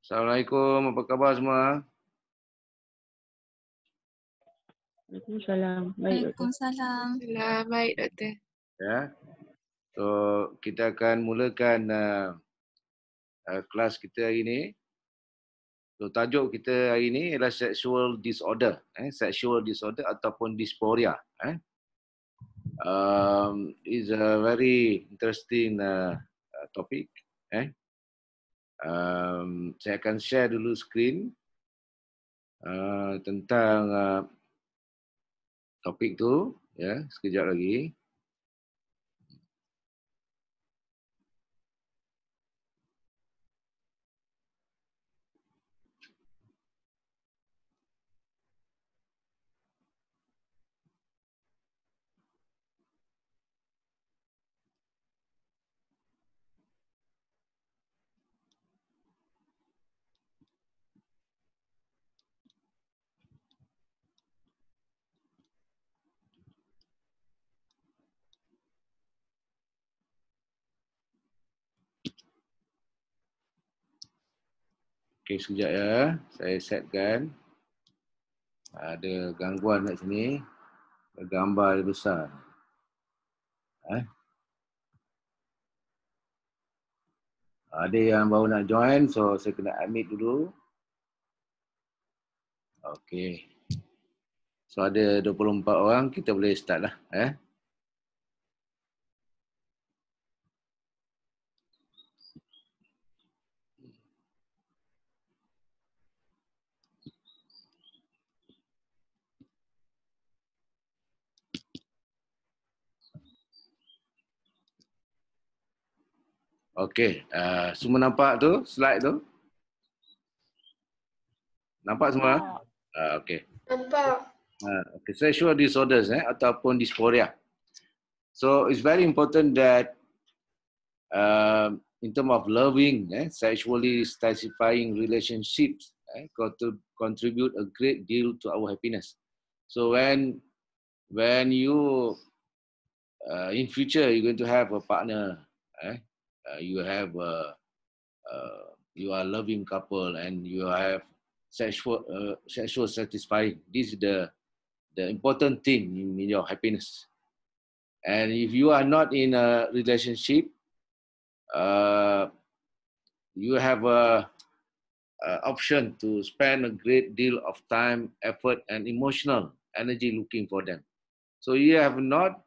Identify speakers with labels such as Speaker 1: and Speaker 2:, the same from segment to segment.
Speaker 1: Assalamualaikum, apa khabar semua?
Speaker 2: Waalaikumsalam. Baik,
Speaker 1: Waalaikumsalam. Waalaikumsalam. Baik, Doktor.
Speaker 2: Ya. So, kita akan mulakan uh, uh, kelas kita hari ini. So, tajuk kita hari ini ialah sexual disorder. Eh? Sexual disorder ataupun dysphoria. Eh? Um, is a very interesting uh, uh topic. Eh? um, saya akan share dulu screen uh, tentang uh, topik tu ya yeah, sekejap lagi Okey, sekejap ya. Saya setkan. Ada gangguan kat sini. Gambar dia besar. Eh? Ada yang baru nak join, so saya kena admit dulu. Okey. So ada 24 orang, kita boleh start lah. Eh? Okey, uh, semua nampak tu slide tu? Nampak semua? Uh, okey.
Speaker 1: Nampak.
Speaker 2: Uh, ah, okay. Sexual disorders eh, ataupun dysphoria. So it's very important that uh, in term of loving, eh, sexually satisfying relationships eh, got to contribute a great deal to our happiness. So when when you uh, in future you going to have a partner, eh, Uh, you have you are a loving couple and you have sexual uh, sexual satisfying. This is the the important thing in, in your happiness. And if you are not in a relationship, uh, you have a, a, option to spend a great deal of time, effort, and emotional energy looking for them. So you have not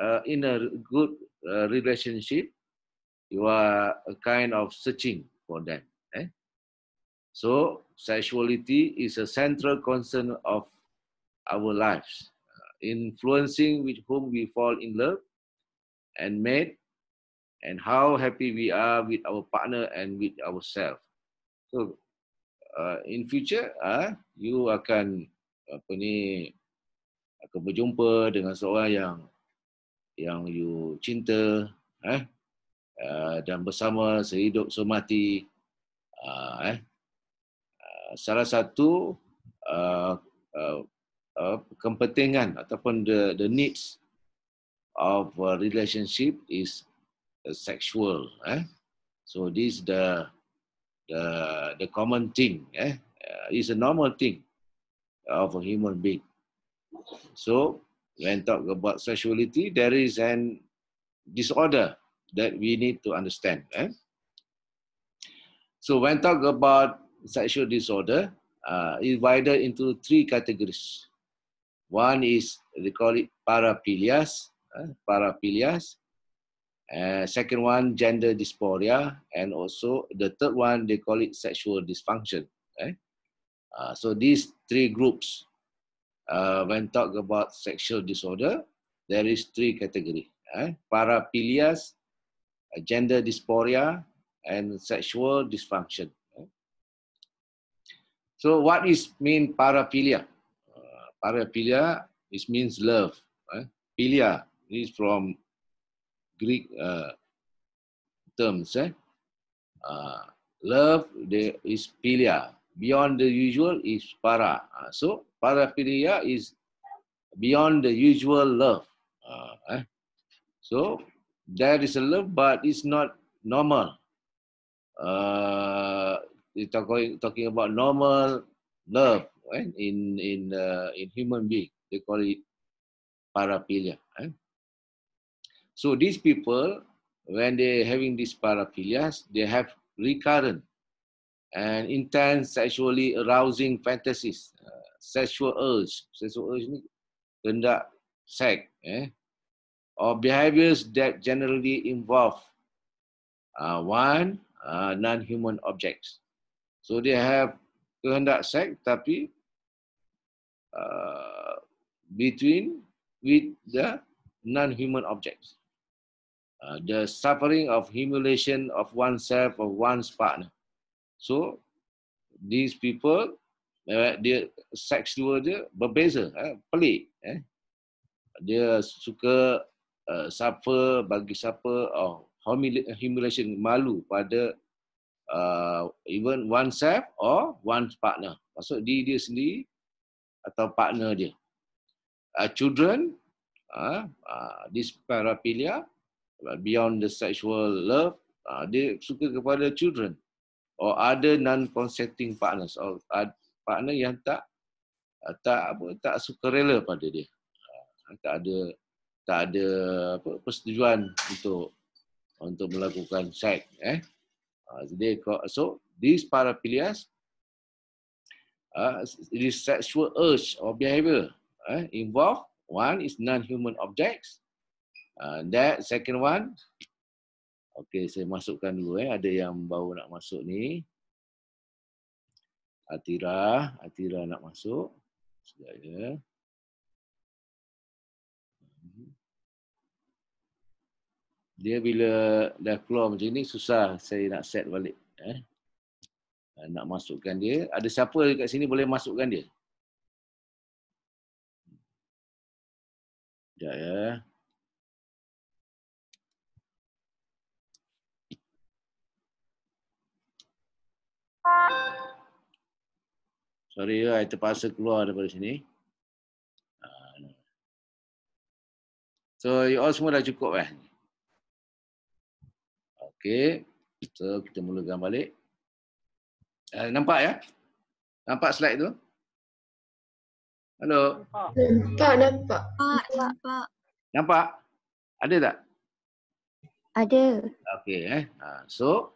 Speaker 2: uh, in a good uh, relationship, you are a kind of searching for them. Eh? So sexuality is a central concern of our lives, influencing with whom we fall in love and mate, and how happy we are with our partner and with ourselves. So uh, in future, ah, uh, you akan apa ni akan berjumpa dengan seorang yang yang you cinta, eh, Ah, dan bersama sehidup semati. Uh, ah, eh. Ah, salah satu uh, uh, uh, kepentingan ataupun the, the needs of a relationship is a sexual. Eh. So this the the the common thing. Eh. Uh, is a normal thing of a human being. So when talk about sexuality, there is an disorder that we need to understand. Eh? So when talk about sexual disorder, uh, divided into three categories. One is, they call it paraphilias, uh, eh? paraphilias. Uh, second one, gender dysphoria. And also the third one, they call it sexual dysfunction. Okay? Eh? Uh, so these three groups, uh, when talk about sexual disorder, there is three category. Eh? Paraphilias, uh, gender dysphoria, and sexual dysfunction. So what is mean paraphilia? Uh, paraphilia is means love. Pilia uh, philia is from Greek uh, terms. Eh? Uh, love there is philia. Beyond the usual is para. Uh, so paraphilia is beyond the usual love. Uh, eh? So there is a love, but it's not normal. Uh, talking talking about normal love right? Eh, in in uh, in human being. They call it paraphilia. Right? Eh. So these people, when they having these paraphilias, they have recurrent and intense sexually arousing fantasies, uh, sexual urge. Sexual urge ni kehendak sex, Eh? or behaviors that generally involve uh, one uh, non-human objects. So they have kehendak seks tapi uh, between with the non-human objects. Uh, the suffering of humiliation of oneself of one's partner. So these people, uh, dia seksual dia berbeza, eh, pelik. Eh. Dia suka Eh, siapa bagi siapa oh, humiliation malu pada uh, even self or one partner maksud di dia sendiri atau partner dia uh, children uh, uh, this paraphilia beyond the sexual love uh, dia suka kepada children or other non consenting partners or partner yang tak uh, tak apa tak suka rela pada dia uh, tak ada tak ada apa persetujuan untuk untuk melakukan seks eh ha, jadi so these paraphilias uh, ha, this sexual urge or behavior eh, involve one is non-human objects and uh, that second one okay saya masukkan dulu eh ada yang baru nak masuk ni Atira, Atira nak masuk. sudah ya. dia bila dah keluar macam ni susah saya nak set balik eh ah, nak masukkan dia ada siapa kat sini boleh masukkan dia Sekejap ya Sorry ya, saya terpaksa keluar daripada sini. Ah. So, you all semua dah cukup kan? Eh? Okey. So, kita mulakan balik. Uh, nampak ya? Nampak slide tu? Hello.
Speaker 1: Nampak, nampak. Nampak, nampak.
Speaker 2: Nampak? Ada tak? Ada. Okey. Eh. Ah, so,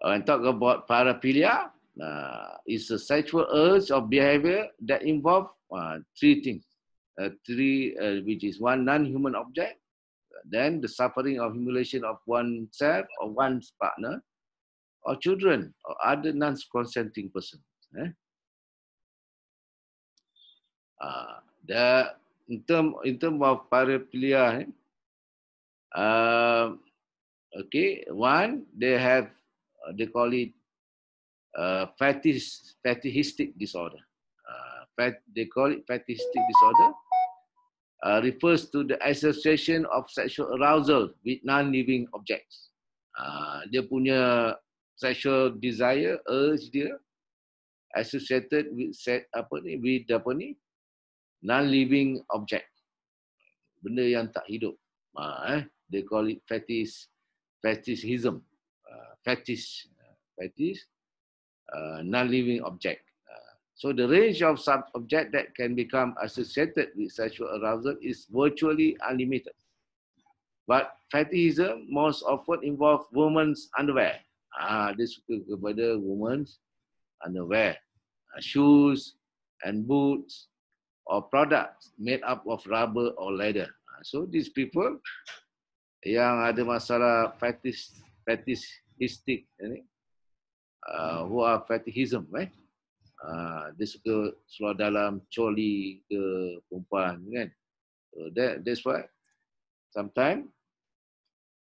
Speaker 2: when uh, talk about paraphilia, uh, it's a sexual urge of behavior that involve uh, three things. Uh, three, uh, which is one non-human object, then the suffering or humiliation of oneself or one's partner or children or other non-consenting persons. Eh? Uh, the in term in term of paraphilia, eh? uh, okay, one they have uh, they call it uh, fetish fetishistic disorder. Uh, fat, they call it fetishistic disorder uh, refers to the association of sexual arousal with non-living objects. Uh, dia punya sexual desire, urge dia associated with set apa ni with apa ni non-living object. Benda yang tak hidup. Uh, eh. They call it fetish, fetishism. Uh, fetish, fetish, uh, non-living object. So the range of sub-object that can become associated with sexual arousal is virtually unlimited. But fetishism most often involve women's underwear. Ah, this kepada women's underwear, uh, shoes and boots or products made up of rubber or leather. Uh, so these people yang ada masalah fetish fetishistic ini, eh, uh, ah, who are fetishism, right? Eh? Ah, dia suka seluar dalam coli ke perempuan kan so that that's why sometimes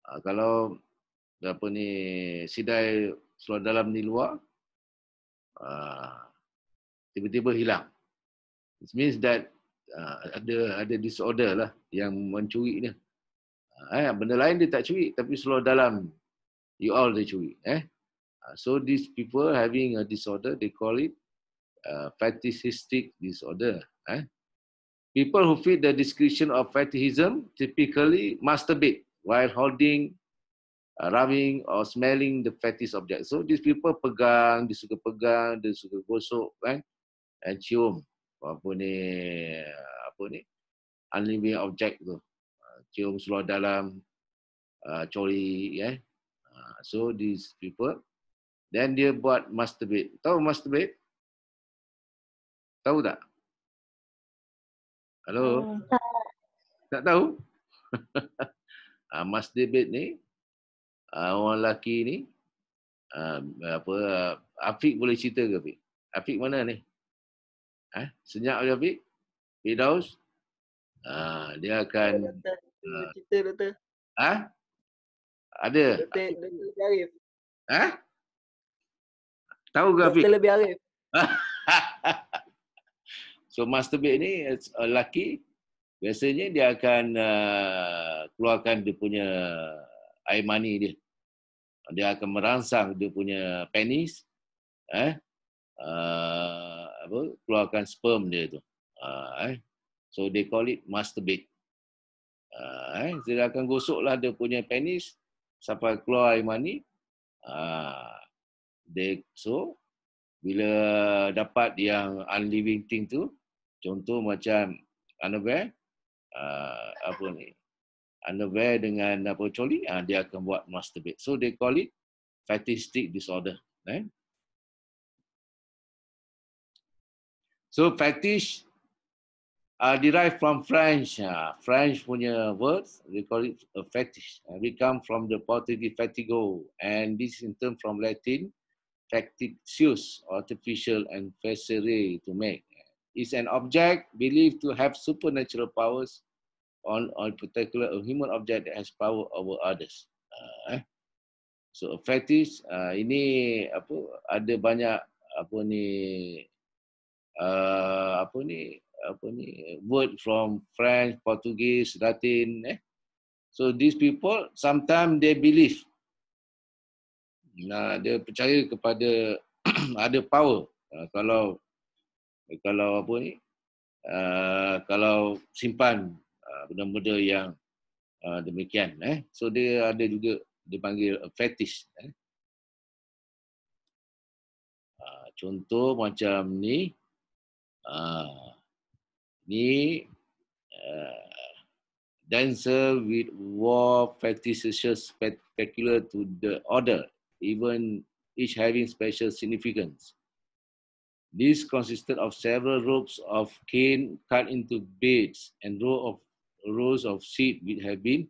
Speaker 2: uh, ah, kalau apa ni sidai seluar dalam ni luar uh, tiba-tiba hilang it means that uh, ada ada disorder lah yang mencuri dia eh benda lain dia tak curi tapi seluar dalam you all dia curi eh so these people having a disorder they call it Uh, fetishistic disorder. Eh? People who fit the description of fetishism typically masturbate while holding, uh, rubbing or smelling the fetish object. So these people pegang, dia suka pegang, dia suka gosok, kan? And cium. Apa ni, apa ni? Unliving object tu. Uh, cium seluar dalam, uh, cori, Yeah? Uh, so these people, then dia buat masturbate. Tahu masturbate? Tahu tak? Halo? Hmm. Tak tahu? ah, Mas David ni, ah, orang lelaki ni, ah, apa, ah, Afiq boleh cerita ke Afiq? Afiq mana ni? Eh, senyap je Afiq? Fidaus? Ah, dia akan... Ah. cerita, Doktor. Ah? Ada?
Speaker 1: Doktor, Arif.
Speaker 2: Ah? Tahu ke Afiq? Doktor lebih Arif. Ha? So masturbate ni lelaki biasanya dia akan uh, keluarkan dia punya air mani dia. Dia akan merangsang dia punya penis eh uh, apa keluarkan sperm dia tu. Uh, eh. So they call it masturbate. Uh, eh. So, dia akan gosoklah dia punya penis sampai keluar air mani. Uh, they, so bila dapat yang unliving thing tu, Contoh macam underwear, uh, apa ni? Underwear dengan apa coli, uh, dia akan buat masturbate. So they call it fetishistic disorder. Eh? So fetish uh, derived from French, uh, French punya words, we call it a fetish. Uh, we come from the Portuguese fatigo, and this in turn from Latin, fetishius, artificial and facere to make is an object believed to have supernatural powers on on particular a human object that has power over others. Uh, eh. So a fetish uh, ini apa ada banyak apa ni uh, apa ni apa ni word from French, Portuguese, Latin. Eh. So these people sometimes they believe. Nah, dia percaya kepada ada power. Uh, kalau kalau apa ni uh, kalau simpan uh, benda-benda yang uh, demikian eh so dia ada juga dipanggil fetish eh uh, contoh macam ni uh, ni uh, dancer with war fetishes spectacular to the order even each having special significance These consisted of several ropes of cane cut into beds and row of, rows of seed which had been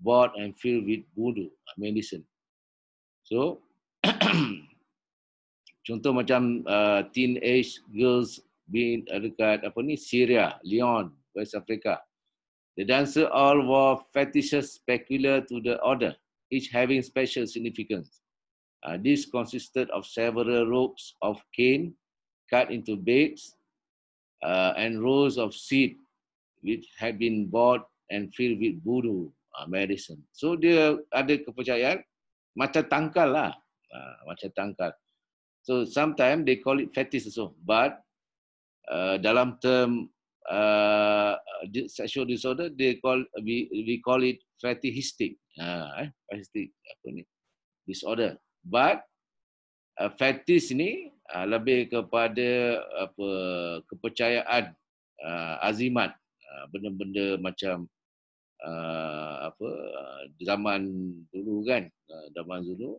Speaker 2: bought and filled with voodoo, medicine. So, contoh macam uh, teenage girls being uh, dekat apa ni, Syria, Lyon, West Africa. The dancer all wore fetishes peculiar to the order, each having special significance. Uh, this consisted of several ropes of cane cut into beds, uh, and rows of seed which had been bought and filled with voodoo uh, medicine. So dia ada kepercayaan macam tangkal lah, uh, macam tangkal. So sometimes they call it fetish also, but uh, dalam term uh, sexual disorder they call we we call it fetishistic, uh, eh, fetishistic apa ni disorder. But uh, fetish ni uh, lebih kepada apa kepercayaan uh, azimat uh, benda-benda macam uh, apa uh, zaman dulu kan uh, zaman dulu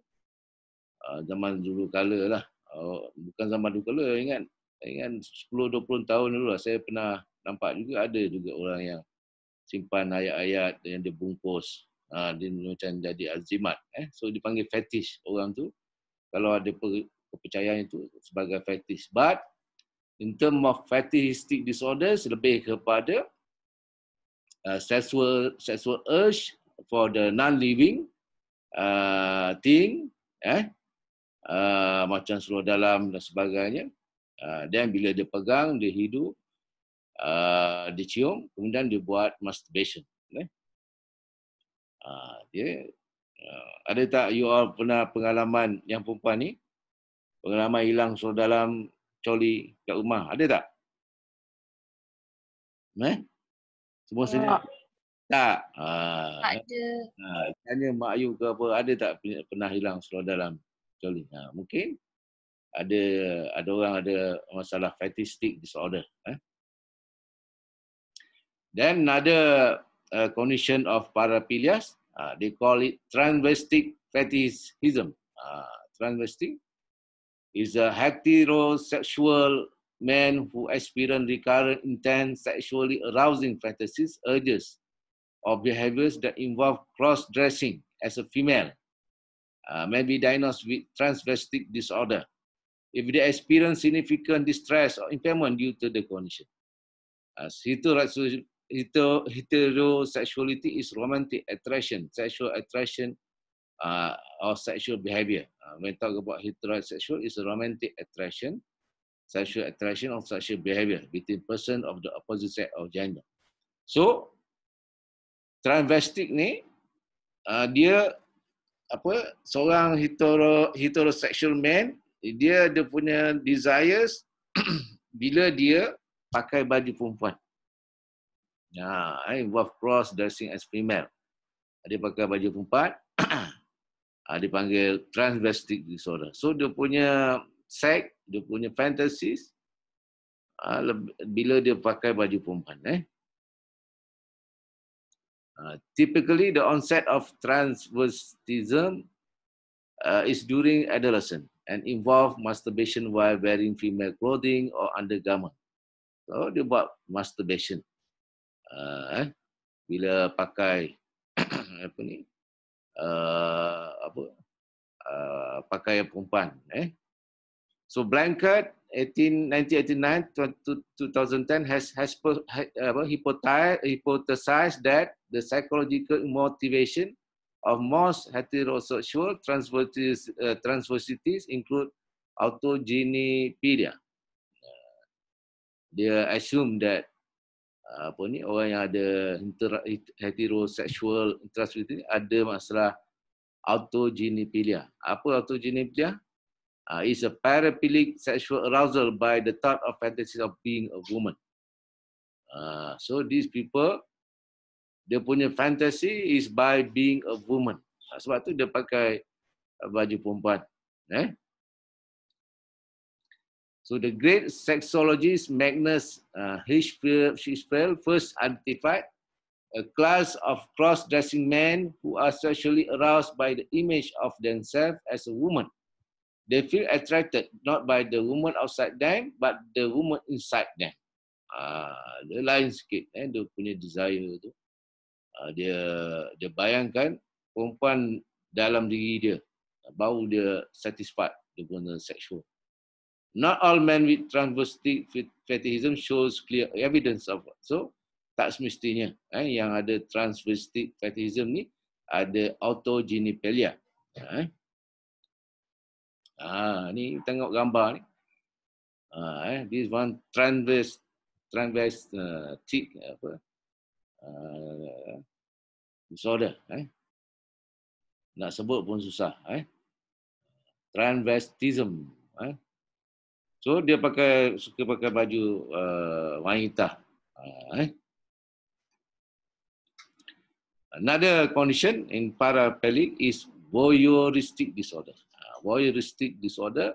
Speaker 2: uh, zaman dulu kala lah uh, bukan zaman dulu kala ingat ingat 10 20 tahun dulu lah saya pernah nampak juga ada juga orang yang simpan ayat-ayat yang dia bungkus uh, dia macam jadi azimat eh so dipanggil fetish orang tu kalau ada kepercayaan itu sebagai fetish. But in term of fetishistic disorders lebih kepada uh, sexual sexual urge for the non living uh, thing eh uh, macam seluar dalam dan sebagainya dan uh, bila dia pegang dia hidu uh, dicium kemudian dia buat masturbation eh uh, dia uh, ada tak you all pernah pengalaman yang perempuan ni pengalaman hilang suruh dalam coli kat rumah. Ada tak? Eh? Semua ya. Tak. Ha. Tak ada. Ha, tanya Mak Ayu ke apa, ada tak pernah hilang seluar dalam coli? Ha. Mungkin ada ada orang ada masalah fatistik disorder. Eh? Then ada uh, condition of paraphilias. Uh, ha, they call it transvestic fetishism. Uh, transvestic is a heterosexual man who experience recurrent intense sexually arousing fantasies, urges, or behaviors that involve cross-dressing as a female, uh, may be diagnosed with transvestic disorder if they experience significant distress or impairment due to the condition. As heterosexuality is romantic attraction, sexual attraction, uh, or sexual behavior. Uh, when talk about heterosexual, it's a romantic attraction, sexual attraction or sexual behavior between person of the opposite sex or gender. So, transvestic ni, uh, dia apa seorang hetero, heterosexual man, dia ada punya desires bila dia pakai baju perempuan. Nah, I eh, involve cross dressing as female. Dia pakai baju perempuan, uh, dipanggil transvestic disorder. So dia punya sex, dia punya fantasies uh, bila dia pakai baju perempuan eh. Uh, typically the onset of transvestism uh, is during adolescence and involve masturbation while wearing female clothing or undergarment. So dia buat masturbation. Uh, eh? bila pakai apa ni? pakaian perempuan. Eh. So blanket 1989 2010 has has ha, apa hypothesized, hypothesized that the psychological motivation of most heterosexual transvestites, uh, transvestites include autogenepedia. Dia uh, assume that uh, apa ni orang yang ada heterosexual transvestite ada masalah autogenophilia. Apa autogenophilia? Uh, ah, it's a paraphilic sexual arousal by the thought of fantasy of being a woman. Uh, so these people, dia punya fantasy is by being a woman. Uh, sebab tu dia pakai baju perempuan. Eh? So the great sexologist Magnus uh, first identified a class of cross-dressing men who are sexually aroused by the image of themselves as a woman. They feel attracted not by the woman outside them, but the woman inside them. Ah, dia lain sikit, eh, dia punya desire tu. Ah, dia, dia bayangkan perempuan dalam diri dia, bau dia satisfied dia punya sexual. Not all men with transvestic fetishism shows clear evidence of it. So, tak semestinya eh, yang ada transvestite fetishism ni ada autogenipelia. Eh. Ah, ni tengok gambar ni. Ah, eh, this one transvest transvest uh, apa? Uh, disorder. Eh. Nak sebut pun susah. Eh. Transvestism. Eh. So dia pakai suka pakai baju uh, wanita. Ha, eh. Another condition in paraplegic is voyeuristic disorder. Uh, voyeuristic disorder,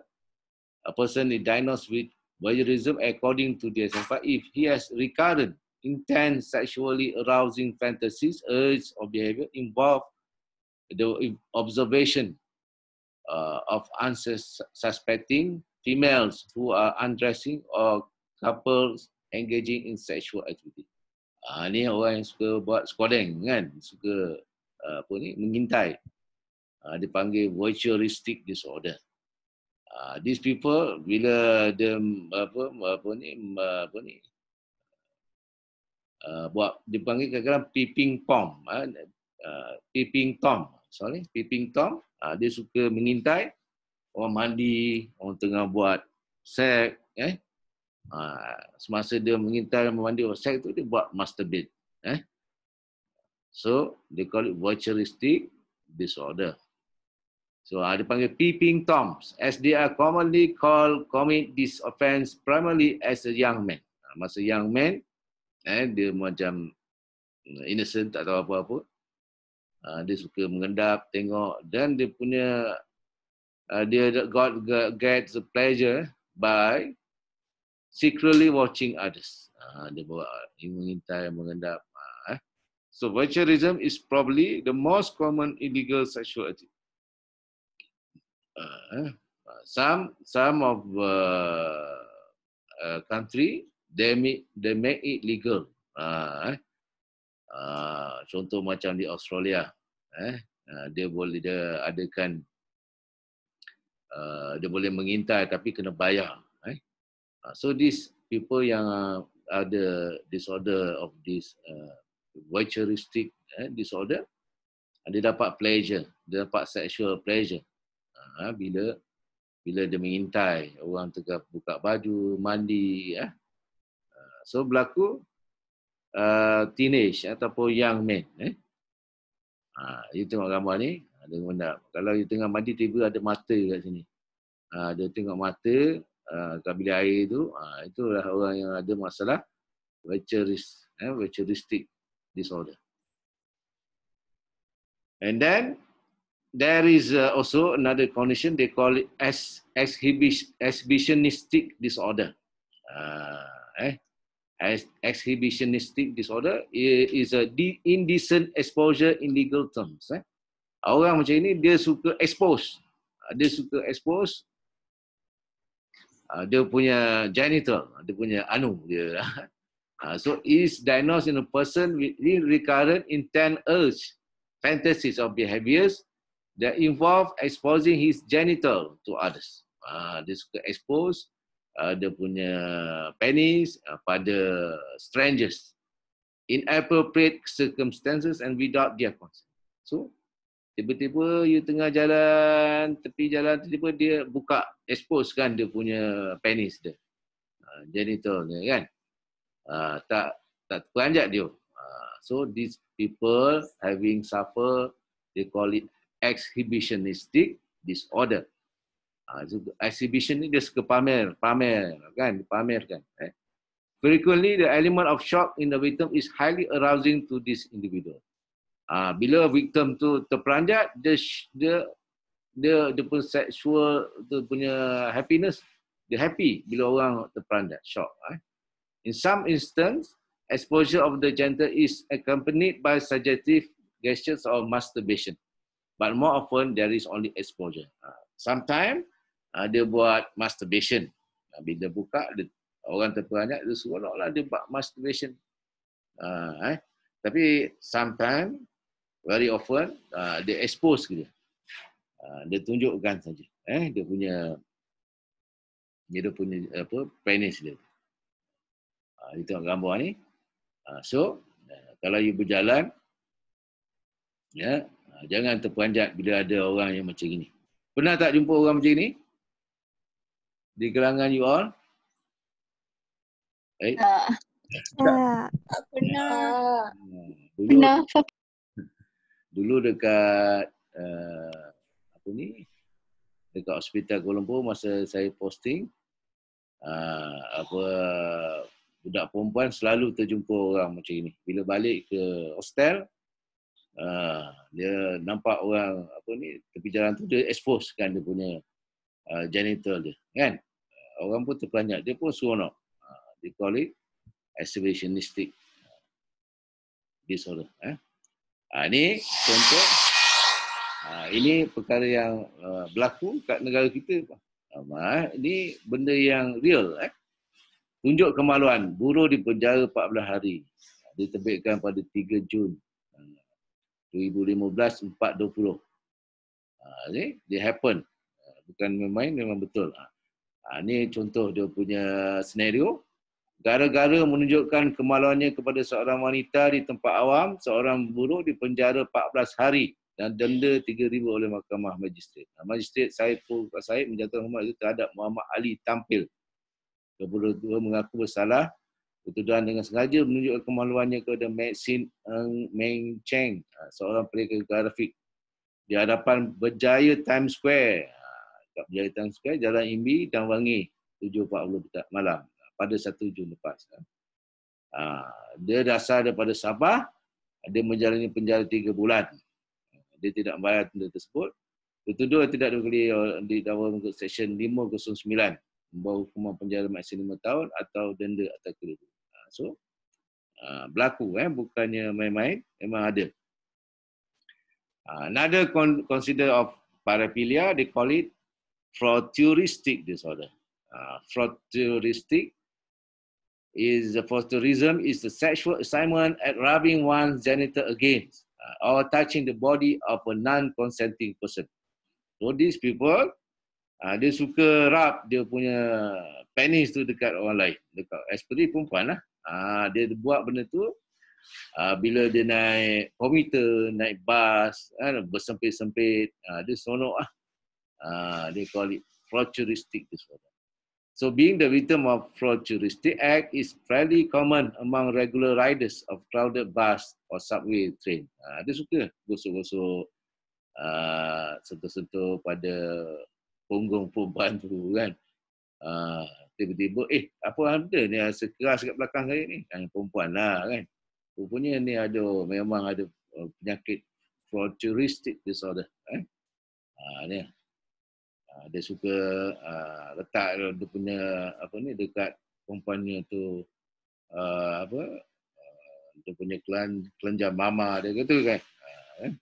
Speaker 2: a person is diagnosed with voyeurism according to the DSM-5 if he has recurrent, intense, sexually arousing fantasies, urges, or behavior involve the observation uh, of unsuspecting females who are undressing or couples engaging in sexual activity. Ah ha, ni orang yang suka buat squadeng kan, suka ah, apa ni mengintai. Ha, dia panggil voyeuristic disorder. Ha, these people bila dia apa apa ni apa ni Uh, buat dipanggil kadang-kadang peeping tom ah uh, peeping tom sorry peeping tom uh, dia suka mengintai orang mandi orang tengah buat sek eh Ha, semasa dia mengintai dan memandu seks tu dia buat masturbate. Eh? So, they call it voyeuristic disorder. So, ada ah, uh, panggil peeping toms. As they are commonly called commit this offense primarily as a young man. Uh, masa young man, eh, dia macam mm, innocent, tak tahu apa-apa. Uh, dia suka mengendap, tengok. Dan dia punya, uh, dia got, get, get the pleasure by secretly watching others. Ah, dia bawa mengintai, mengendap. Ah, eh. So, voyeurism is probably the most common illegal sexual activity. Uh, some some of uh, uh, country they make they make it legal. Uh, uh, contoh macam di Australia, uh, dia boleh dia adakan uh, dia boleh mengintai tapi kena bayar. Uh, so these people yang uh, ada disorder of this uh, voyeuristic eh, disorder, uh, dia dapat pleasure, dia dapat sexual pleasure uh, bila bila dia mengintai orang tengah buka baju, mandi. Eh. Uh, so berlaku uh, teenage ataupun young man. Eh. Uh, you tengok gambar ni, ada benda. Kalau you tengah mandi, tiba ada mata kat sini. Uh, dia tengok mata, Ah, kabil air tu uh, itulah orang yang ada masalah vecheris eh vecheristic disorder and then there is uh, also another condition they call it as exhibitionistic disorder uh, eh as exhibitionistic disorder is a indecent exposure in legal terms eh? orang macam ini dia suka expose dia suka expose Ah, dia punya genital, dia punya anu dia. Uh, so is diagnosed in a person with recurrent intent urge, fantasies or behaviors that involve exposing his genital to others. Uh, suka expose uh, dia punya penis uh, pada strangers in appropriate circumstances and without their consent. So tiba-tiba you tengah jalan tepi jalan tiba-tiba dia buka expose kan dia punya penis dia ha, uh, genital dia kan uh, tak tak beranjak dia uh, so these people having suffer they call it exhibitionistic disorder uh, so exhibition ni dia suka pamer pamer kan pamerkan eh? frequently the element of shock in the victim is highly arousing to this individual Uh, bila victim tu terperanjat, dia, dia, dia, dia pun sexual, tu punya happiness, dia happy bila orang terperanjat, shock. Eh? In some instance, exposure of the gender is accompanied by suggestive gestures or masturbation. But more often, there is only exposure. Uh, ah, sometimes, uh, ah, dia buat masturbation. Uh, bila dia buka, dia, orang terperanjat, dia suruh lah, dia buat masturbation. Uh, eh? Tapi sometimes very often uh, dia expose ke dia. Uh, dia tunjukkan saja eh dia punya dia punya apa penis dia. Uh, ah, you tengok gambar ni. Uh, so uh, kalau you berjalan ya yeah, Jangan terperanjat bila ada orang yang macam ini. Pernah tak jumpa orang macam ini? Di Kelangan you all? Eh? Tak. Tak.
Speaker 1: tak. tak. pernah.
Speaker 2: pernah dulu dekat uh, apa ni dekat hospital Kuala Lumpur masa saya posting uh, apa budak perempuan selalu terjumpa orang macam ini bila balik ke hostel uh, dia nampak orang apa ni tepi jalan tu dia expose kan dia punya uh, genital dia kan orang pun terperanjat dia pun seronok uh, they call it exhibitionistic disorder eh? Ha, ini contoh. Ha, ini perkara yang uh, berlaku kat negara kita. Ha, ini benda yang real. Eh? Tunjuk kemaluan. Buruh di penjara 14 hari. Ha, diterbitkan pada 3 Jun. 2015-420. Ha, ha, ini, it happen. Bukan main-main, memang betul. Ha, ini contoh dia punya scenario gara-gara menunjukkan kemaluannya kepada seorang wanita di tempat awam, seorang buruh dipenjara 14 hari dan denda 3000 oleh mahkamah majistret. Majistret Saiful Said menjatuhkan hukuman itu terhadap Muhammad Ali Tampil. Kedua-dua mengaku bersalah Ketuduhan dengan sengaja menunjukkan kemaluannya kepada Maxin Eng Meng Cheng, ah, seorang pelikar grafik di hadapan Berjaya Times Square. Ah, dekat Berjaya Times Square, Jalan Imbi dan Wangi, 7.40 malam pada satu Jun lepas. Ya. Ha, dia dasar daripada Sabah, dia menjalani penjara tiga bulan. Dia tidak membayar denda tersebut. Dituduh tidak dikali di dalam Seksyen 509 membawa hukuman penjara maksimum lima tahun atau denda atau kedua. Ha, so, ha, berlaku. Eh. Bukannya main-main, memang ada. Another consider of paraphilia, they call it fraudulistic disorder. Uh, fraudulistic is the phototerism is the sexual assignment at rubbing one's genital against uh, or touching the body of a non-consenting person. So these people, uh, dia suka rub dia punya penis tu dekat orang lain. Dekat esperi perempuan lah. Uh, dia buat benda tu uh, bila dia naik komuter, naik bas, kan, uh, bersempit-sempit. Uh, dia sonok lah. Uh, dia call it futuristic disorder. So being the victim of futuristic act is fairly common among regular riders of crowded bus or subway train. Uh, ah, dia suka gosok-gosok uh, sentuh-sentuh pada punggung perempuan tu kan. Uh, tiba-tiba, eh apa ada ni rasa keras kat belakang saya ni? Yang perempuan lah kan. Rupanya ni ada, memang ada uh, penyakit futuristic disorder. Eh? Uh, ni Ah, dia suka uh, letak dia punya apa ni dekat perempuannya tu uh, apa uh, dia punya kelan kelanja mama dia gitu kan uh,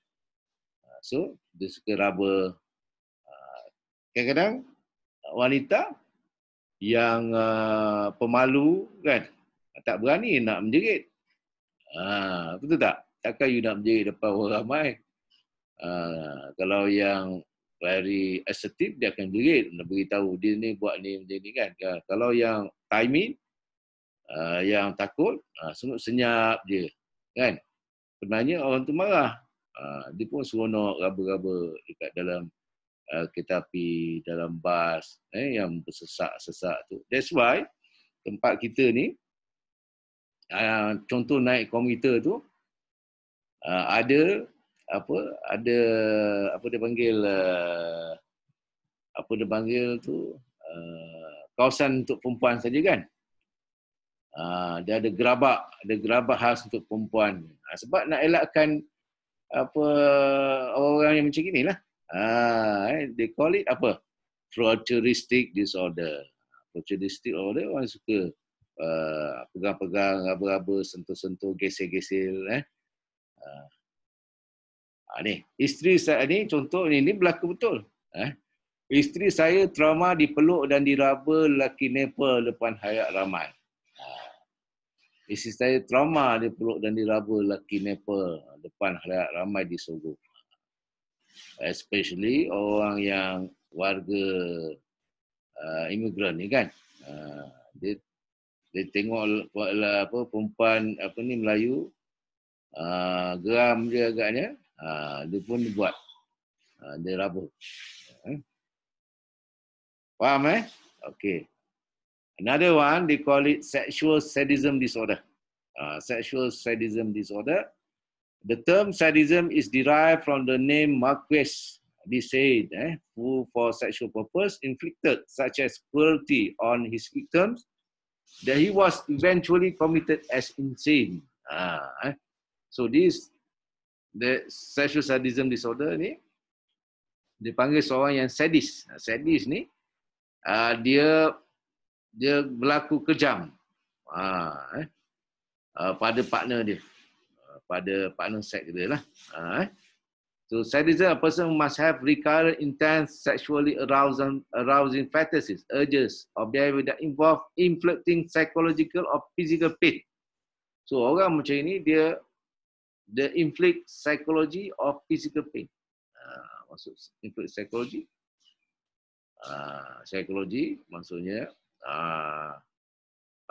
Speaker 2: so dia suka raba kadang-kadang wanita yang uh, pemalu kan tak berani nak menjerit uh, betul tak takkan you nak menjerit depan orang ramai uh, kalau yang very assertive dia akan jerit nak tahu dia ni buat ni macam ni kan ah, kalau yang timing uh, yang takut uh, senyap senyap dia kan sebenarnya orang tu marah uh, dia pun seronok raba-raba dekat dalam uh, kereta api dalam bas eh, yang bersesak-sesak tu that's why tempat kita ni uh, contoh naik komuter tu uh, ada apa ada apa dia panggil uh, apa dia panggil tu uh, kawasan untuk perempuan saja kan uh, dia ada gerabak ada gerabak khas untuk perempuan uh, sebab nak elakkan apa orang yang macam inilah ah uh, they call it apa futuristic disorder futuristic disorder orang suka uh, pegang-pegang apa-apa sentuh-sentuh gesel-gesel eh uh, Ha, ni, isteri saya ni contoh ni, ni berlaku betul. Eh? Isteri saya trauma dipeluk dan diraba lelaki Nepal depan hayat ramai. Ha. Isteri saya trauma dipeluk dan diraba lelaki Nepal depan hayat ramai di Sogo. Ha. Especially orang yang warga uh, imigran ni kan. Uh, dia dia tengok apa perempuan apa ni Melayu uh, geram dia agaknya Ha, dia pun buat. Ha, dia rabuh. Eh? Faham eh? Okay. Another one, they call it sexual sadism disorder. Uh, sexual sadism disorder. The term sadism is derived from the name Marquess. They said, eh, who for sexual purpose inflicted such as cruelty on his victims, that he was eventually committed as insane. Ah, uh, eh. so this the sexual sadism disorder ni dipanggil seorang yang sadis. Ha, sadis ni uh, dia dia berlaku kejam. Ha, eh. Uh, pada partner dia. Uh, pada partner seks dia lah. Ha, eh. So sadism a person must have recurrent intense sexually arousing arousing fantasies, urges or behavior that involve inflicting psychological or physical pain. So orang macam ini dia the inflict psychology of physical pain. Uh, maksud inflict psychology. Uh, psychology maksudnya uh,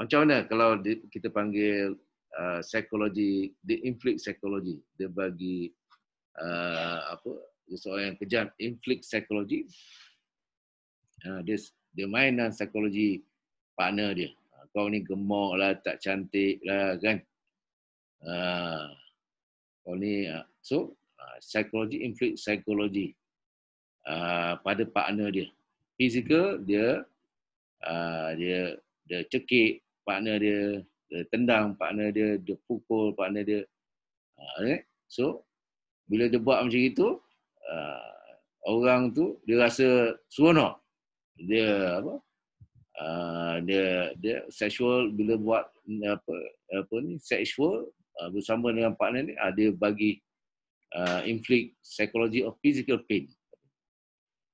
Speaker 2: macam mana kalau di, kita panggil uh, psychology, the inflict psychology. Dia bagi uh, apa, seorang yang kejam, inflict psychology. Uh, dia, dia main dengan psikologi partner dia. kau ni gemuk lah, tak cantik lah kan. Uh, ini ni uh, so uh, psikologi inflict psikologi uh, pada partner dia. Physical dia dia dia cekik partner dia, dia tendang partner dia, dia pukul partner dia. Uh, okay? So bila dia buat macam itu, orang tu dia rasa seronok. Dia apa? Uh, dia dia sexual bila buat apa apa ni sexual Ah, bersama dengan partner ni ada uh, bagi uh, inflict psychology of physical pain.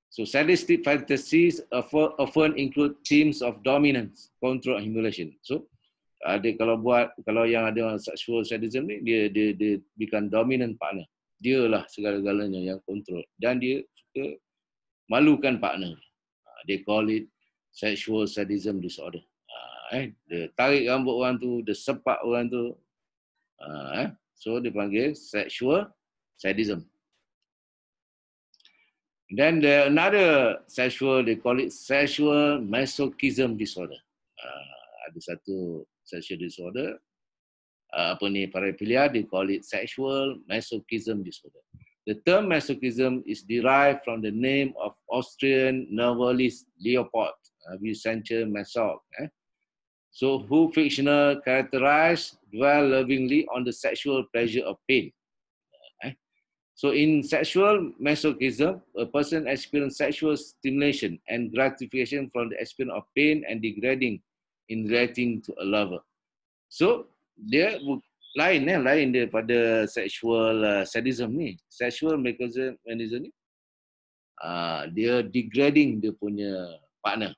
Speaker 2: So sadistic fantasies often include themes of dominance, control, humiliation. So ada uh, kalau buat kalau yang ada sexual sadism ni dia dia dia bukan dominant partner. lah segala-galanya yang kontrol dan dia suka malukan partner. They ah, call it sexual sadism disorder. Uh, eh, dia tarik rambut orang tu, dia sepak orang tu, Ah, eh. So dipanggil sexual sadism. Then the another sexual they call it sexual masochism disorder. Uh, ada satu sexual disorder uh, apa ni paraphilia they call it sexual masochism disorder. The term masochism is derived from the name of Austrian novelist Leopold Vincent uh, Masoch. Eh? So who fictional characterized dwell lovingly on the sexual pleasure of pain. Uh, eh? So in sexual masochism, a person experiences sexual stimulation and gratification from the experience of pain and degrading in relating to a lover. So dia lain eh, lain pada sexual uh, sadism ni. Sexual masochism ni, uh, dia degrading dia punya partner.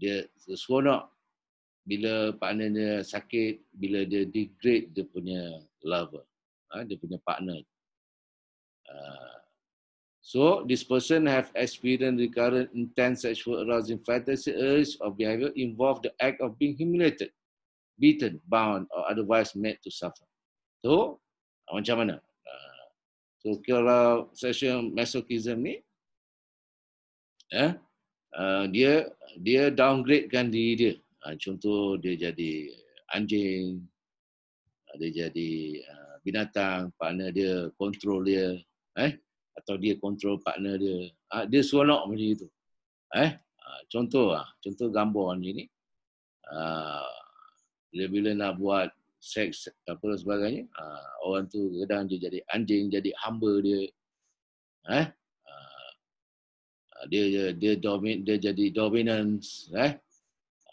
Speaker 2: dia seronok bila partnernya sakit, bila dia degrade dia punya lover, ha, dia punya partner. Ah. So, this person have experienced recurrent intense sexual arousing fantasy urge or behavior involve the act of being humiliated, beaten, bound or otherwise made to suffer. So, macam mana?
Speaker 1: Ah.
Speaker 2: So, kalau session masochism ni, eh, Uh, dia dia downgradekan diri dia. Uh, contoh dia jadi anjing, uh, dia jadi uh, binatang, partner dia kontrol dia, eh? Atau dia kontrol partner dia. Uh, dia suanok macam itu. Eh? Uh, contoh uh, contoh gambar anjing ni. Uh, bila nak buat seks apa sebagainya, uh, orang tu kadang dia jadi anjing, jadi hamba dia. Eh? dia dia dia, domin, dia jadi dominance eh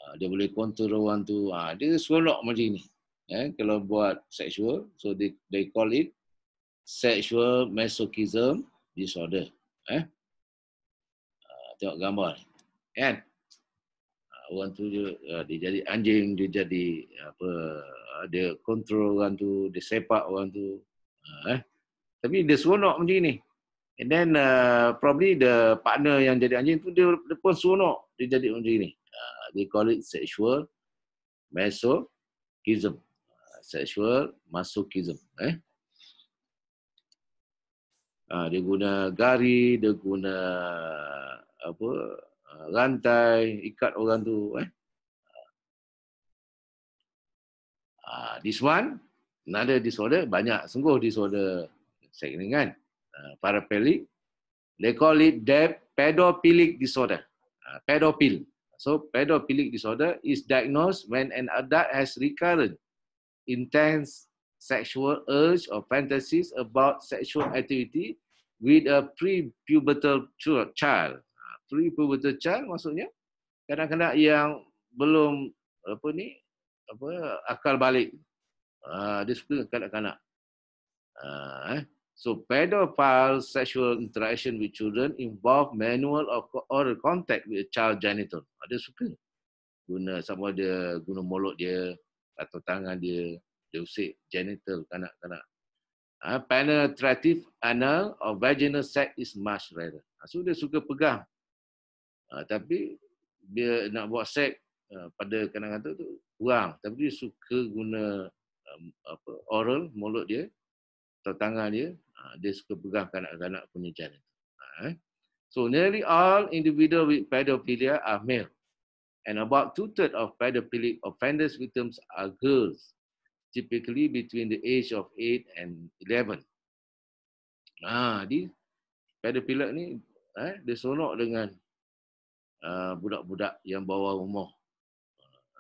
Speaker 2: ah, dia boleh kontrol orang tu ha, dia seronok macam ni eh kalau buat sexual so they they call it sexual masochism disorder eh ah, tengok gambar ni kan orang tu dia, dia jadi anjing dia jadi apa dia kontrol orang tu dia sepak orang tu eh tapi dia seronok macam ni And then uh, probably the partner yang jadi anjing tu dia, dia pun seronok dia jadi anjing ni. Uh, they call it sexual masochism. Uh, sexual masochism. Eh? Uh, dia guna gari, dia guna apa uh, rantai, ikat orang tu. Eh? Uh, this one, another disorder, banyak sungguh disorder. Saya kena kan? Ah, paraplegic. They call it pedophilic disorder. Uh, pedophil. So pedophilic disorder is diagnosed when an adult has recurrent intense sexual urge or fantasies about sexual activity with a pre-pubertal child. Ah, pre-pubertal child maksudnya kadang-kadang yang belum apa ni apa akal balik. Uh, dia suka kanak-kanak. Uh, eh. So pedophile sexual interaction with children involve manual or oral contact with a child genital. Ada suka guna sama dia guna mulut dia atau tangan dia dia usik genital kanak-kanak. Ha, penetrative anal or vaginal sex is much rarer. Ha, so dia suka pegang. Ha, tapi dia nak buat sex ha, pada kanak-kanak tu tu kurang. Tapi dia suka guna um, apa oral mulut dia atau tangan dia Ha, dia suka pegang kanak-kanak punya channel. Ha, eh. So nearly all individual with pedophilia are male. And about two-thirds of pedophilic offenders victims are girls, typically between the age of 8 and 11. Ah, ha, di pedophilia ni, eh, dia sonok dengan uh, budak-budak yang bawa umur.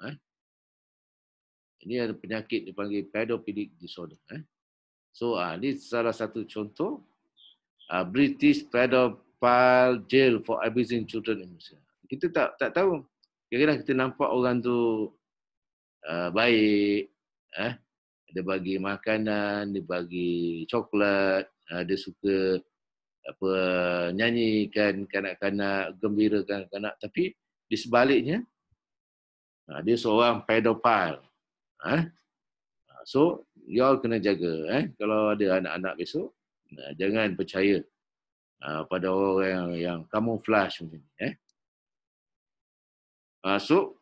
Speaker 2: Eh. Ini ada penyakit dipanggil pedophilic disorder. Eh. So uh, ini salah satu contoh uh, British pedophile jail for abusing children in Malaysia. Kita tak tak tahu. Kira-kira kita nampak orang tu uh, baik, eh? dia bagi makanan, dia bagi coklat, uh, dia suka apa nyanyikan kanak-kanak, gembira kanak-kanak. Tapi di sebaliknya, uh, dia seorang pedophile. Eh? So, you all kena jaga eh kalau ada anak-anak besok uh, jangan percaya uh, pada orang yang yang kamu flash macam ni eh masuk uh, so,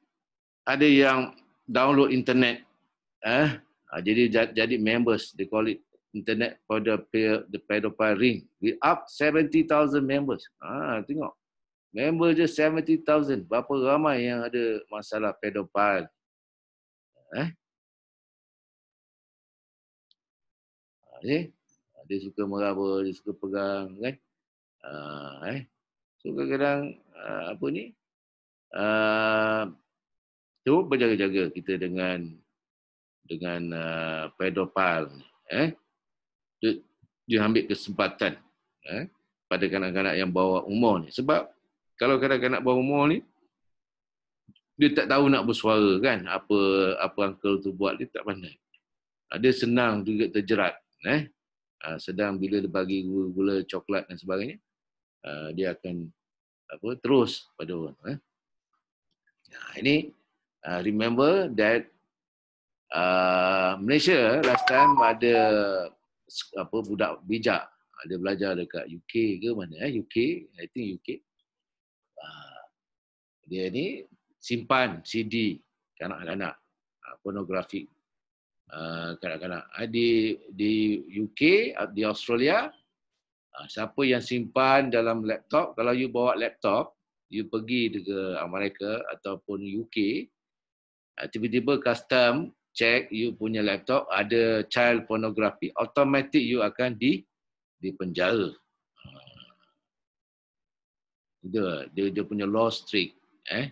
Speaker 2: ada yang download internet eh uh, jadi jadi members they call it internet for the peer, the pedophile ring we up 70000 members ah uh, tengok member je 70000 berapa ramai yang ada masalah pedophile eh eh dia suka meraba dia suka pegang kan uh, eh so kadang-kadang uh, apa ni tu berjaga-jaga kita dengan dengan uh, pedopal eh dia, dia ambil kesempatan eh pada kanak-kanak yang bawa umur ni sebab kalau kanak-kanak bawa umur ni dia tak tahu nak bersuara kan apa apa uncle tu buat dia tak pandai Ada senang juga terjerat eh ah, sedang bila dia bagi gula coklat dan sebagainya ah, dia akan apa terus pada orang eh nah ini ah, remember that Malaysia last time ada apa budak bijak dia belajar dekat UK ke mana eh UK I think UK dia ni simpan CD kanak-kanak pornografi Ah, kanak-kanak. Uh, di, di UK, ah, di Australia, uh, siapa yang simpan dalam laptop, kalau you bawa laptop, you pergi ke Amerika ataupun UK, uh, tiba-tiba custom check you punya laptop, ada child pornography, automatic you akan di dipenjara. Uh, dia, dia, dia punya law strict. Eh?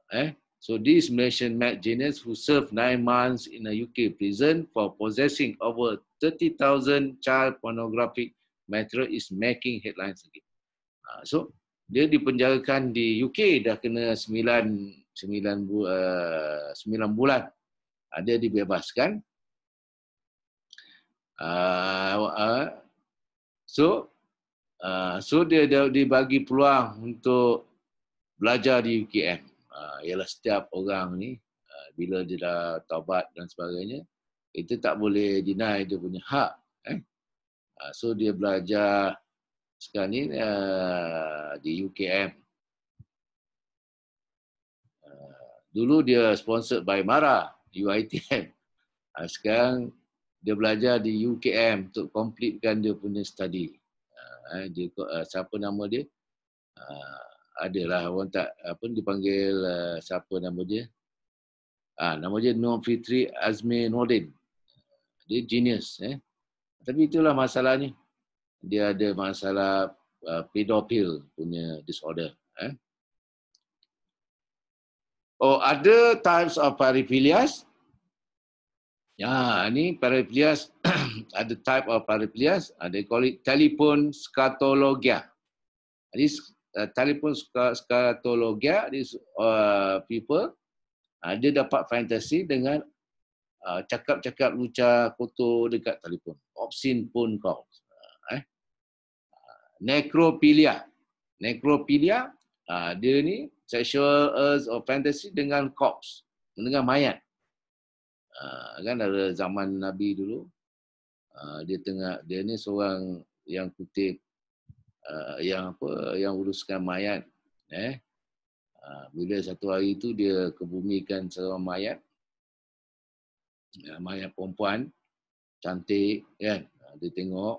Speaker 2: Uh, eh? So this Malaysian mad genius who served nine months in a UK prison for possessing over 30,000 child pornographic material is making headlines again. Uh, so dia dipenjarakan di UK dah kena 9 9 bu, uh, ah, 9 bulan. Uh, dia dibebaskan. Uh, uh, so uh, so dia dah dibagi peluang untuk belajar di UKM uh, ialah setiap orang ni uh, bila dia dah taubat dan sebagainya itu tak boleh deny dia punya hak eh uh, so dia belajar sekarang ni uh, di UKM uh, dulu dia sponsored by Mara UiTM uh, sekarang dia belajar di UKM untuk completekan dia punya study uh, eh dia uh, siapa nama dia adalah orang tak apa dipanggil uh, siapa nama dia? Ah nama dia Noor Fitri Azmi Nordin. Dia genius eh. Tapi itulah masalahnya. Dia ada masalah uh, eh, pedophile punya disorder eh. Oh ada types of paraphilias. Ya, ni paraphilias ada type of paraphilias, ada call it telephone scatologia. Jadi uh, telefon skatologia di uh, people uh, dia dapat fantasi dengan uh, cakap-cakap lucu, kotor dekat telefon opsin pun calls uh, eh necrophilia necrophilia uh, dia ni sexual urge or fantasy dengan corpse dengan mayat uh, kan ada zaman nabi dulu uh, dia tengah dia ni seorang yang kutip uh, yang apa yang uruskan mayat eh uh, bila satu hari itu dia kebumikan seorang mayat uh, mayat perempuan cantik kan uh, dia tengok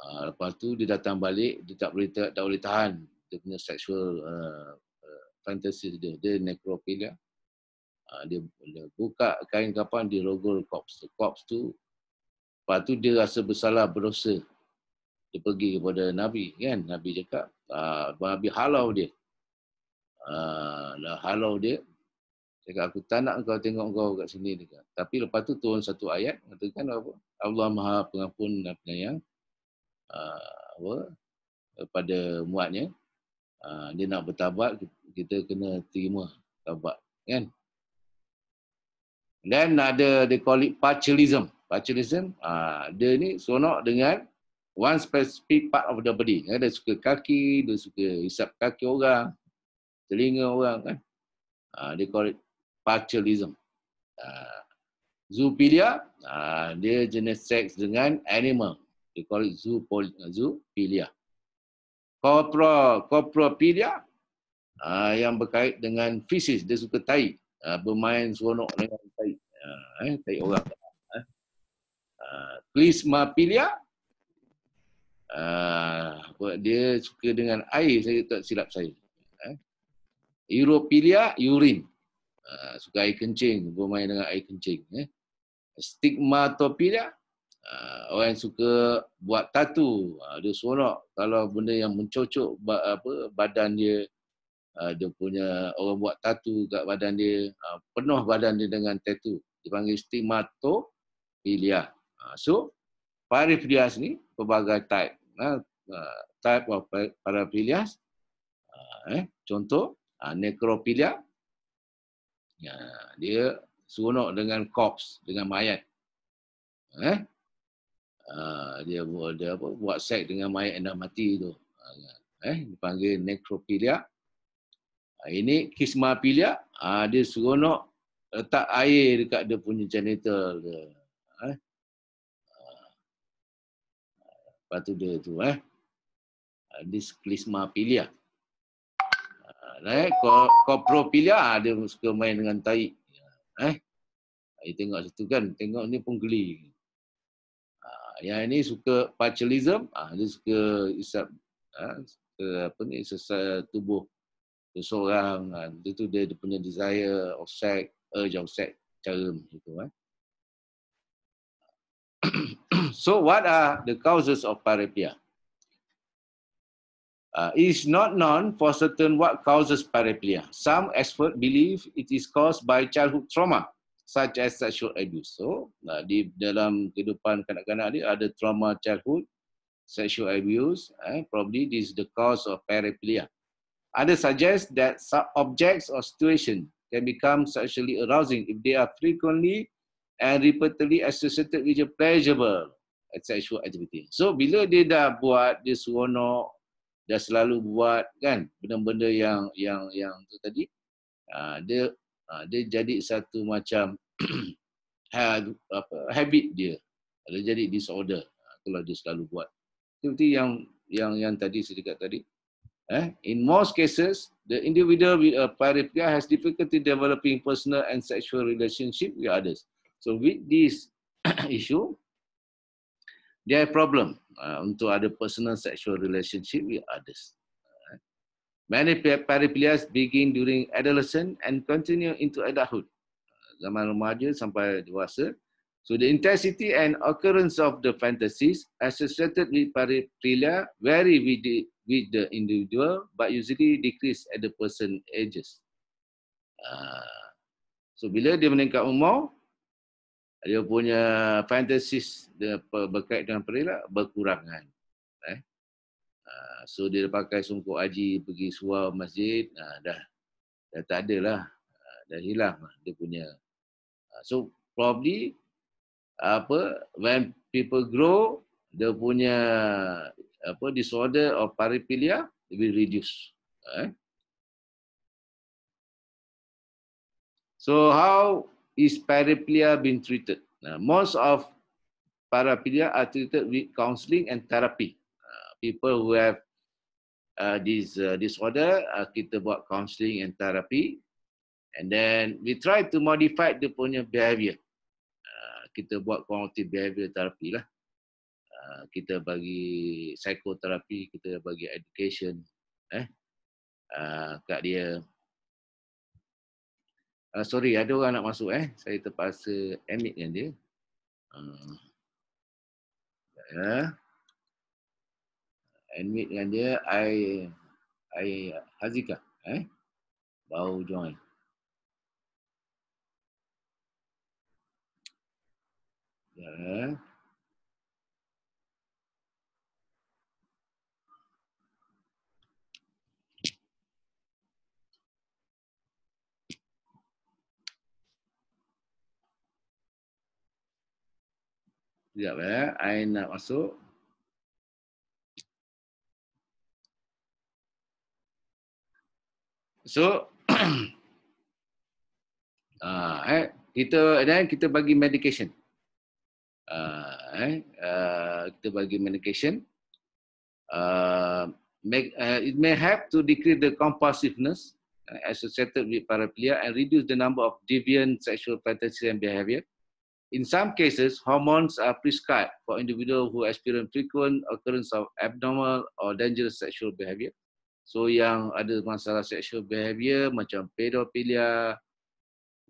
Speaker 2: uh, lepas tu dia datang balik dia tak boleh tak, tak boleh tahan dia punya sexual uh, uh fantasy dia dia necrophilia uh, dia, dia buka kain kapan dia rogol corpse corpse tu Lepas tu dia rasa bersalah, berdosa dia pergi kepada Nabi kan Nabi cakap uh, ah, Nabi halau dia uh, lah halau dia cakap aku tak nak kau tengok kau kat sini dia tapi lepas tu turun satu ayat katakan apa Allah Maha Pengampun dan Penyayang uh, ah, pada kepada muatnya uh, dia nak bertabat kita kena terima tabat kan Then ada they call it partialism. Partialism, uh, dia ni sonok dengan one specific part of the body. Eh? dia suka kaki, dia suka hisap kaki orang, telinga orang kan. Ha, dia call it partialism. Ha, ah, zoophilia, ah, dia jenis seks dengan animal. Dia call it zoopol, zoophilia. Copro, yang berkait dengan fisis. Dia suka tai. Ha, bermain seronok dengan tai. Ha, eh, tai orang. Eh? Klismapilia, apa ah, dia suka dengan air saya tak silap saya. Eh. Europilia urin. Ah, suka air kencing, bermain dengan air kencing eh. Stigmatopilia ah, orang yang suka buat tatu, dia seronok kalau benda yang mencocok apa badan dia dia punya orang buat tatu kat badan dia penuh badan dia dengan tatu dipanggil stigmatopilia. So, Parifdias ni pelbagai type uh, type of paraphilia uh, eh contoh uh, necrophilia uh, dia seronok dengan corpse dengan mayat eh uh, dia buat dia apa buat seks dengan mayat yang dah mati tu uh, eh dipanggil necrophilia uh, ini kismaphilia uh, dia seronok letak air dekat dia punya genital dia patu dia tu eh. Ah, Disklisma pilia. Ah, eh, kopro pilia ada ah, suka main dengan tai. Eh. Ayah tengok situ kan, tengok ni pun geli. yang ini suka pacelism, dia suka isap suka apa ni sesat tubuh seseorang, itu dia, dia punya desire of sex, urge of sex, cara macam tu eh. so what are the causes of paraphilia? Uh, it is not known for certain what causes paraphilia. Some experts believe it is caused by childhood trauma such as sexual abuse. So, uh, di dalam kehidupan kanak-kanak ni ada trauma childhood, sexual abuse, eh, probably this is the cause of paraphilia. Others suggest that some objects or situation can become sexually arousing if they are frequently and repeatedly associated with a pleasurable sexual activity. So bila dia dah buat, dia seronok, dia selalu buat kan benda-benda yang yang yang tu tadi, uh, dia uh, dia jadi satu macam habit dia. Dia jadi disorder uh, kalau dia selalu buat. Seperti yang yang yang tadi saya cakap tadi. Eh, in most cases, the individual with a paraphilia has difficulty developing personal and sexual relationship with others. So with this issue, there are problem uh, untuk ada personal sexual relationship with others. Uh, many paraphilia begin during adolescence and continue into adulthood. Uh, zaman remaja sampai dewasa. So the intensity and occurrence of the fantasies associated with paraphilia vary with the, with the individual but usually decrease at the person ages. Uh, so bila dia meningkat umur, dia punya fantasis berkait dengan perilak berkurangan. Eh? Ah, so dia pakai sungkuk haji pergi suar masjid, nah, dah, dah tak ada lah. Ah, dah hilang lah dia punya. Ah, so probably apa when people grow, dia punya apa disorder of paraphilia will reduce. Eh? So how is paraplegia been treated? Uh, most of paraplegia are treated with counseling and therapy. Uh, people who have uh, this uh, disorder, uh, kita buat counseling and therapy. And then we try to modify the punya behavior. Uh, kita buat cognitive behavior therapy lah. Uh, kita bagi psychotherapy, kita bagi education. Eh, uh, kat dia. Uh, sorry, ada orang nak masuk eh. Saya terpaksa admit dengan dia. Uh, ya. Admit dengan dia, I, I Hazika eh. Baru join.
Speaker 1: Eh. Ya. Yeah. Sekejap ya. I nak masuk.
Speaker 2: So uh, eh, kita dan kita bagi medication. Uh, eh, uh, kita bagi medication. Uh, make, uh, it may help to decrease the compulsiveness associated with paraplegia and reduce the number of deviant sexual fantasies and behavior. In some cases, hormones are prescribed for individuals who experience frequent occurrence of abnormal or dangerous sexual behavior. So yang ada masalah sexual behavior macam pedophilia,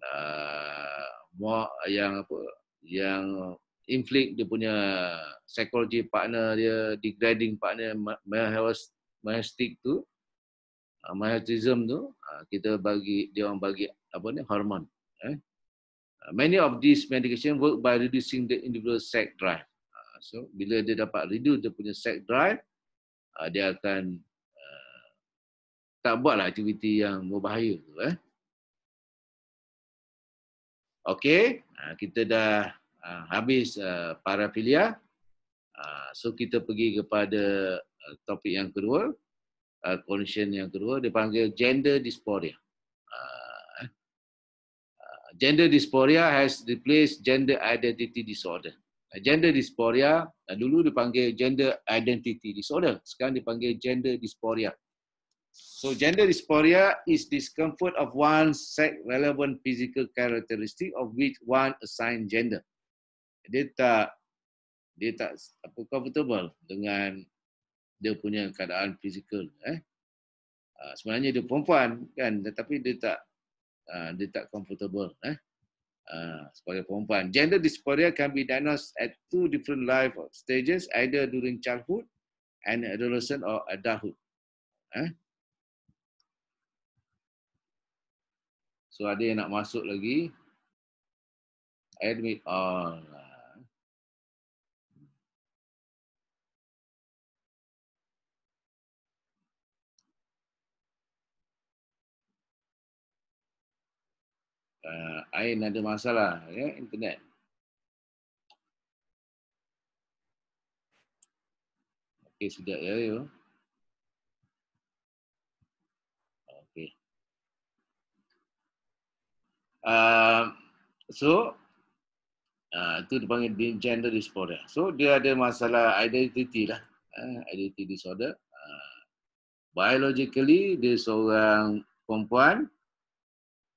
Speaker 2: uh, more, yang apa, yang inflict dia punya psikologi partner dia, degrading partner, mahastik tu, uh, mahastism tu, uh, kita bagi dia orang bagi apa ni hormon. Eh? Uh, many of these medication work by reducing the individual sex drive. Uh, so bila dia dapat reduce dia punya sex drive, uh, dia akan uh, tak buatlah aktiviti yang berbahaya tu eh. Okey, uh, kita dah uh, habis uh, paraphilia. Uh, so kita pergi kepada uh, topik yang kedua, uh, condition yang kedua dipanggil gender dysphoria gender dysphoria has replaced gender identity disorder. Gender dysphoria dulu dipanggil gender identity disorder, sekarang dipanggil gender dysphoria. So gender dysphoria is discomfort of one's sex relevant physical characteristic of which one assigned gender. Dia tak dia tak apa comfortable dengan dia punya keadaan fizikal eh. Ah, sebenarnya dia perempuan kan tetapi dia tak Ah, dia tak comfortable eh uh, sebagai perempuan gender dysphoria can be diagnosed at two different life stages either during childhood and adolescent or adulthood eh
Speaker 1: so ada yang nak masuk lagi admit all uh, uh, ah, Ain ada masalah ya internet. Okey sudah, ya yo. Okey.
Speaker 2: Uh, so Uh, itu dipanggil gender dysphoria. So dia ada masalah identity lah. Uh, identity disorder. Uh, biologically dia seorang perempuan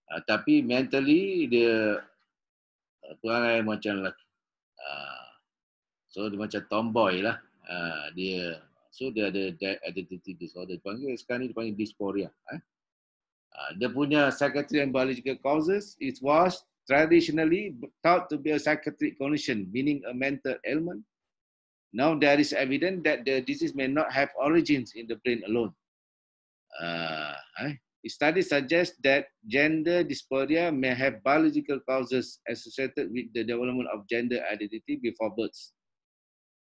Speaker 2: uh, tapi mentally dia uh, ah, tuan lain macam Uh, so dia macam tomboy lah. Uh, dia so dia ada identity disorder panggil sekarang ni dipanggil dysphoria eh. Uh, dia punya psychiatric and biological causes it was traditionally thought to be a psychiatric condition meaning a mental ailment Now there is evidence that the disease may not have origins in the brain alone. Uh, eh? studies suggest that gender dysphoria may have biological causes associated with the development of gender identity before birth.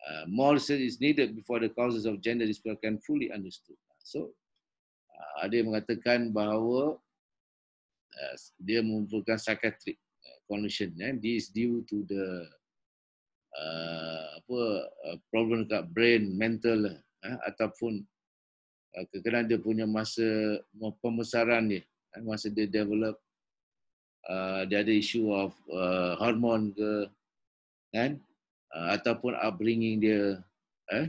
Speaker 2: Uh, more research is needed before the causes of gender dysphoria can fully understood. So, uh, ada yang mengatakan bahawa uh, dia mempunyai psychiatric uh, condition. Eh? This is due to the uh, apa uh, problem dekat brain, mental eh? ataupun uh, kerana dia punya masa pembesaran ni, eh, masa dia develop ah, dia ada isu of ah, hormon ke kan ataupun upbringing dia eh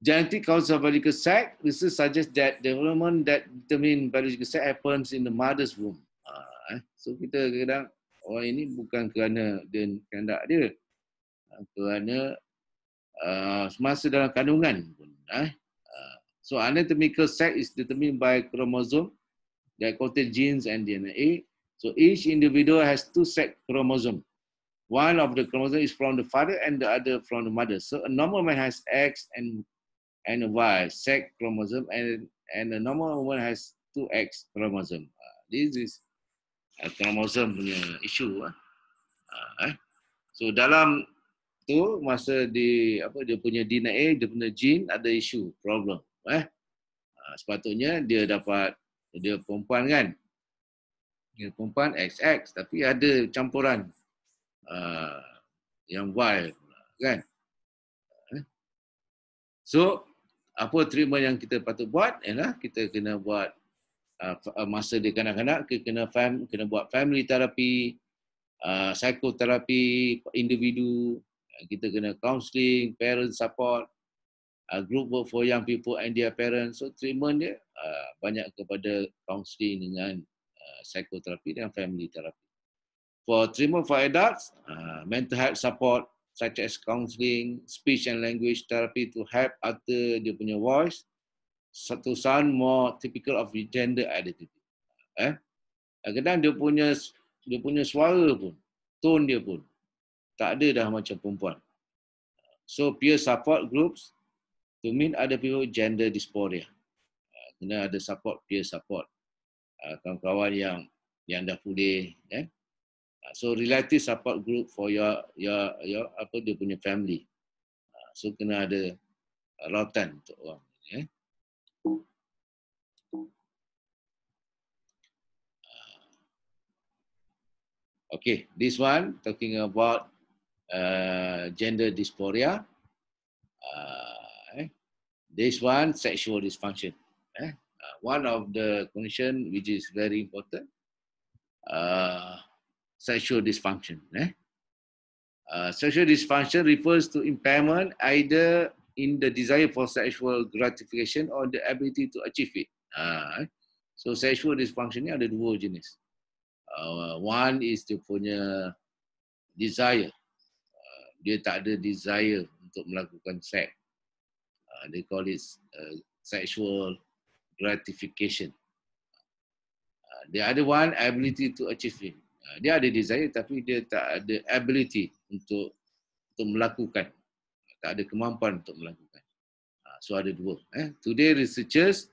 Speaker 2: Genetic cause of biological sex research suggests that development that determine biological sex happens in the mother's womb. Uh, so kita kadang orang ini bukan kerana dia kandak dia. Kerana Ah, semasa dalam kandungan pun. Eh. Uh, so anatomical sex is determined by chromosome that contain genes and DNA. So each individual has two sex chromosome. One of the chromosome is from the father and the other from the mother. So a normal man has X and and Y sex chromosome and and a normal woman has two X chromosome. Uh, this is a chromosome punya issue. Uh, eh. So dalam tu masa di apa dia punya DNA dia punya gene ada isu problem eh ha, sepatutnya dia dapat dia perempuan kan dia perempuan XX tapi ada campuran uh, yang Y kan ha, eh? so apa treatment yang kita patut buat ialah kita kena buat uh, masa dia kanak-kanak kita kena fam, kena buat family therapy uh, psikoterapi individu kita kena counselling, parent support, uh, group work for young people and their parents. So treatment dia uh, banyak kepada counselling dengan uh, psikoterapi dan family therapy. For treatment for adults, uh, mental health support such as counselling, speech and language therapy to help utter dia punya voice. Satu sound more typical of gender identity. Eh? Kadang dia punya dia punya suara pun, tone dia pun tak ada dah macam perempuan. So peer support groups to mean ada people gender dysphoria. Ah, kena ada support peer support ah, kawan-kawan yang yang dah pulih. Eh? Ah, so relative support group for your your your apa dia punya family. So kena ada rotan untuk orang. Eh? Okay, this one talking about Uh, gender dysphoria. Uh, eh? This one, sexual dysfunction. Eh? Uh, one of the condition which is very important, uh, sexual dysfunction. Eh? Uh, sexual dysfunction refers to impairment either in the desire for sexual gratification or the ability to achieve it. Eh? So sexual dysfunction ni ada dua jenis. one is the punya desire dia tak ada desire untuk melakukan seks. Uh, ah, they call it uh, sexual gratification. Uh, dia ada one ability to achieve it. Ah, dia ada desire tapi dia tak ada ability untuk untuk melakukan. Tak ada kemampuan untuk melakukan. so ada dua. Eh? Today researchers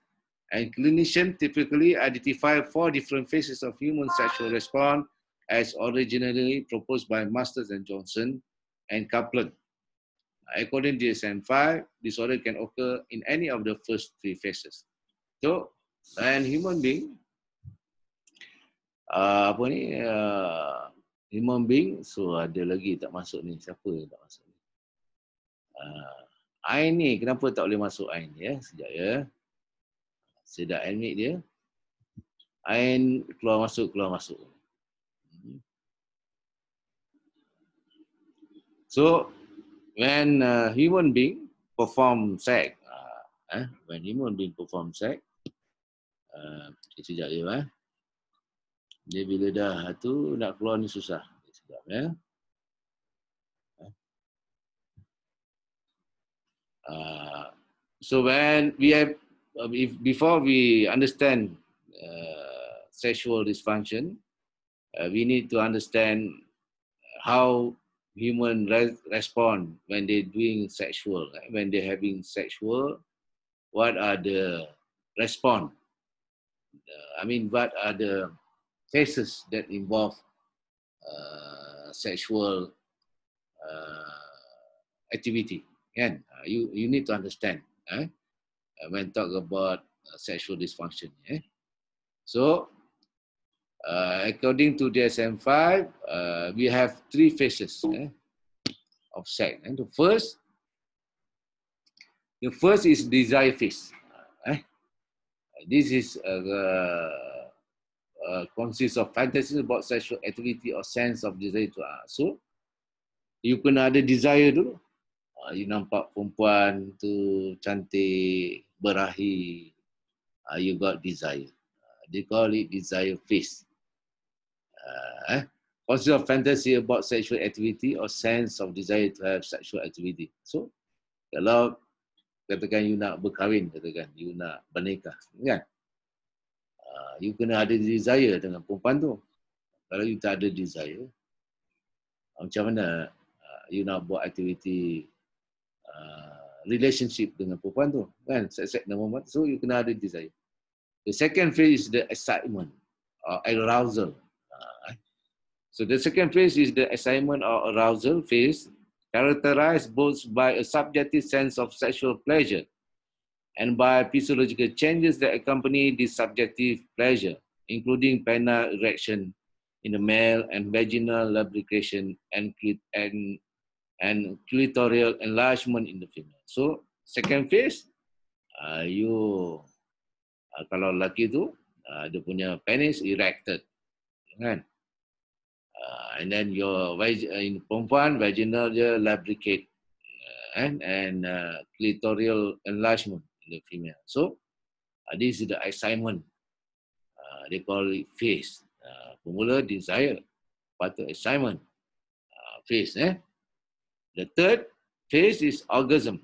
Speaker 2: and clinicians typically identify four different phases of human sexual response as originally proposed by Masters and Johnson and Kaplan. According to DSM-5, disorder can occur in any of the first three phases. So, when human being, uh, apa ni, uh, human being, so ada lagi tak masuk ni, siapa yang tak masuk ni? Uh, I ni, kenapa tak boleh masuk I ni ya, sejak ya. Sedap ni eh, dia. I keluar masuk, keluar masuk. So when a human being perform sex, uh, eh, when human being perform sex, uh, ah, sejak dia, eh, dia bila dah tu nak keluar ni susah. Sejak, Eh. Uh, so when we have, uh, if before we understand uh, sexual dysfunction, uh, we need to understand how human res- respond when they doing sexual right? when they having sexual what are the respond uh, i mean what are the cases that involve uh, sexual uh, activity kan uh, you you need to understand eh? Uh, when talk about uh, sexual dysfunction eh? so uh, according to DSM-5, uh, we have three phases eh, of sex. And eh, the first, the first is desire phase. Eh. This is uh, uh, consists of fantasies about sexual activity or sense of desire to uh, So, you kena ada desire dulu. Uh, you nampak perempuan tu cantik, berahi. Uh, you got desire. Uh, they call it desire phase. Uh, eh? What's your fantasy about sexual activity or sense of desire to have sexual activity? So, kalau katakan you nak berkahwin, katakan you nak bernikah, kan? Uh, you kena ada desire dengan perempuan tu. Kalau you tak ada desire, uh, macam mana uh, you nak buat aktiviti uh, relationship dengan perempuan tu, kan? Sek-sek dengan So, you kena ada desire. The second phase is the excitement or arousal. So the second phase is the assignment or arousal phase, characterized both by a subjective sense of sexual pleasure and by physiological changes that accompany this subjective pleasure, including penile erection in the male and vaginal lubrication and, and, and clitoral enlargement in the female. So second phase, uh, you, uh, kalau lelaki tu, uh, dia punya penis erected. Kan? Right? uh, and then your vag- uh, in perempuan vaginal dia lubricate uh, and and uh, clitoral enlargement in the female so uh, this is the excitement uh, they call it phase uh, formula desire part of excitement uh, phase eh the third phase is orgasm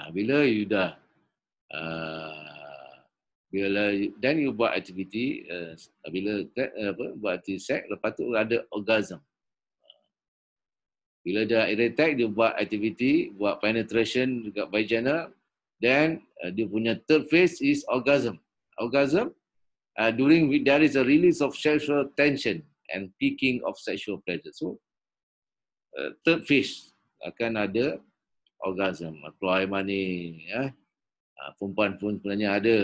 Speaker 2: uh, bila you dah uh, bila dan you buat aktiviti uh, bila uh, apa buat aktiviti seks lepas tu ada orgasm bila dah erect dia buat aktiviti buat penetration dekat vagina then uh, dia punya third phase is orgasm orgasm uh, during there is a release of sexual tension and peaking of sexual pleasure so uh, third phase akan ada orgasm keluar air mani ya uh, ah, perempuan pun sebenarnya ada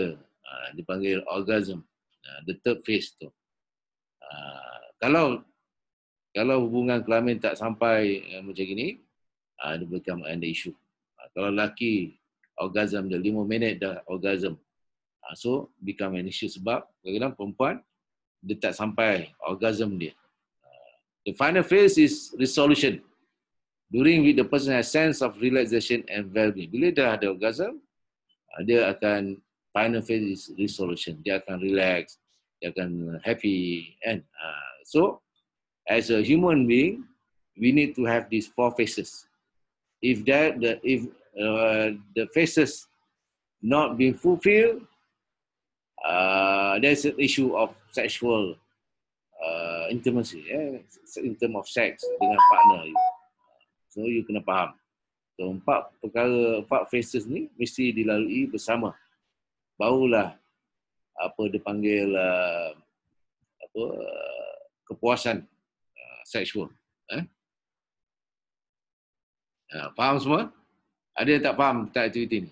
Speaker 2: Ah, dipanggil orgasm ah, the third phase tu ah, kalau kalau hubungan kelamin tak sampai eh, macam ini, ada dia become an issue kalau lelaki orgasm dah lima minit dah orgasm so become an issue sebab kadang-kadang perempuan dia tak sampai orgasm dia the final phase is resolution during with the person has sense of relaxation and well-being bila dah ada orgasm dia akan final phase is resolution. Dia akan relax, dia akan happy. And uh, ah, so, as a human being, we need to have these four phases. If that the if uh, the phases not being fulfilled, uh, there's an issue of sexual uh, intimacy, yeah? in term of sex dengan partner. So you kena paham. So empat perkara, empat faces ni mesti dilalui bersama barulah apa dipanggil uh, apa uh, kepuasan uh, seksual. Eh? Uh, faham semua? Ada yang tak faham tak aktiviti ni?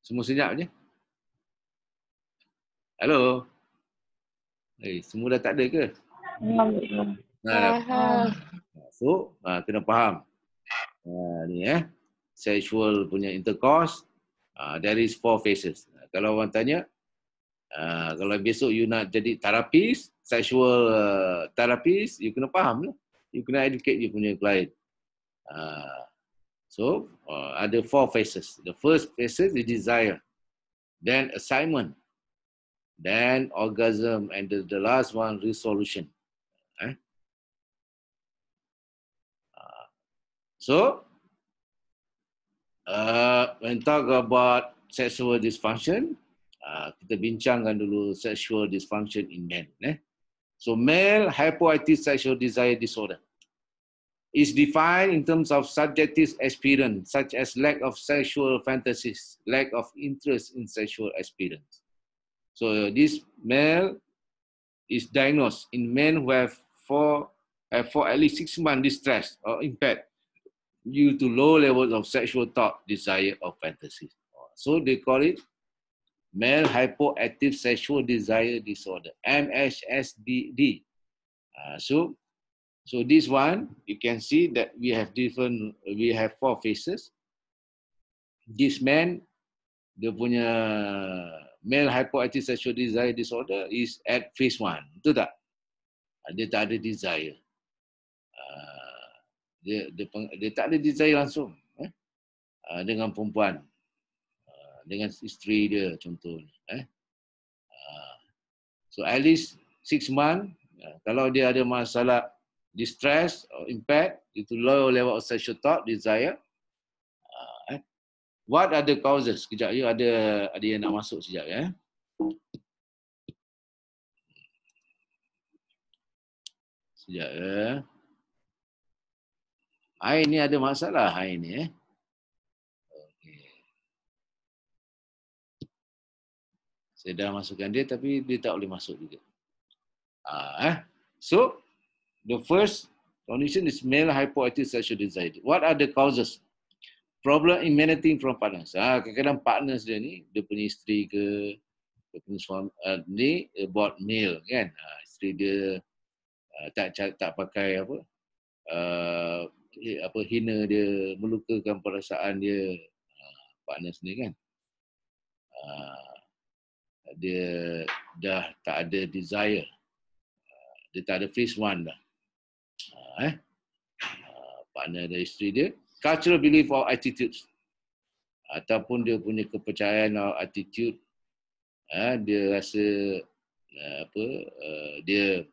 Speaker 2: Semua senyap je? Hello? Hey, eh, semua dah tak ada ke? Nah, dah faham. So, uh, kena faham. Uh, ni eh. Sexual punya intercourse Ah, there is four phases. Kalau orang tanya, uh, kalau besok you nak jadi terapis, sexual uh, ah, terapis, you kena faham lah. You kena educate you punya client. Uh, so, uh, ada four phases. The first phase is desire. Then assignment. Then orgasm. And the, the last one, resolution. Eh? Uh, so, Uh, when talk about sexual dysfunction, uh, kita bincangkan dulu sexual dysfunction in men. Eh? So male hypoactive sexual desire disorder is defined in terms of subjective experience, such as lack of sexual fantasies, lack of interest in sexual experience. So this male is diagnosed in men who have have for at least six months distress or impact Due to low levels of sexual thought, desire, or fantasy, So they call it male hypoactive sexual desire disorder, MHSDD. Uh, ah, so, so this one, you can see that we have different, we have four phases. This man, the punya male hypoactive sexual desire disorder is at phase one, betul tak? Ah, dia tak ada desire. dia, dia, dia tak ada desire langsung eh? Ah, dengan perempuan ah, dengan isteri dia contohnya eh? Ah, so at least six month kalau dia ada masalah distress or impact itu low level of sexual thought desire eh? what are the causes kejap ya ada ada yang nak masuk sekejap ya eh?
Speaker 1: sekejap ya eh? Air ni ada masalah
Speaker 2: air ni eh. Saya dah masukkan dia tapi dia tak boleh masuk juga. Ah, eh. So, the first condition is male hypoactive sexual desire. What are the causes? Problem in menating from partners. Ah, kadang-kadang partners dia ni, dia punya isteri ke, dia punya suami, uh, ni buat male kan. Ah, isteri dia uh, tak, tak, tak pakai apa, uh, apa hina dia, melukakan perasaan dia. Ah, partner sendiri kan. Ah, dia dah tak ada desire. Ah, dia tak ada first one dah. Ah, eh. Ah, ada isteri dia. Cultural belief or attitudes. Ataupun dia punya kepercayaan or attitude. Ah, dia rasa ah, apa ah, dia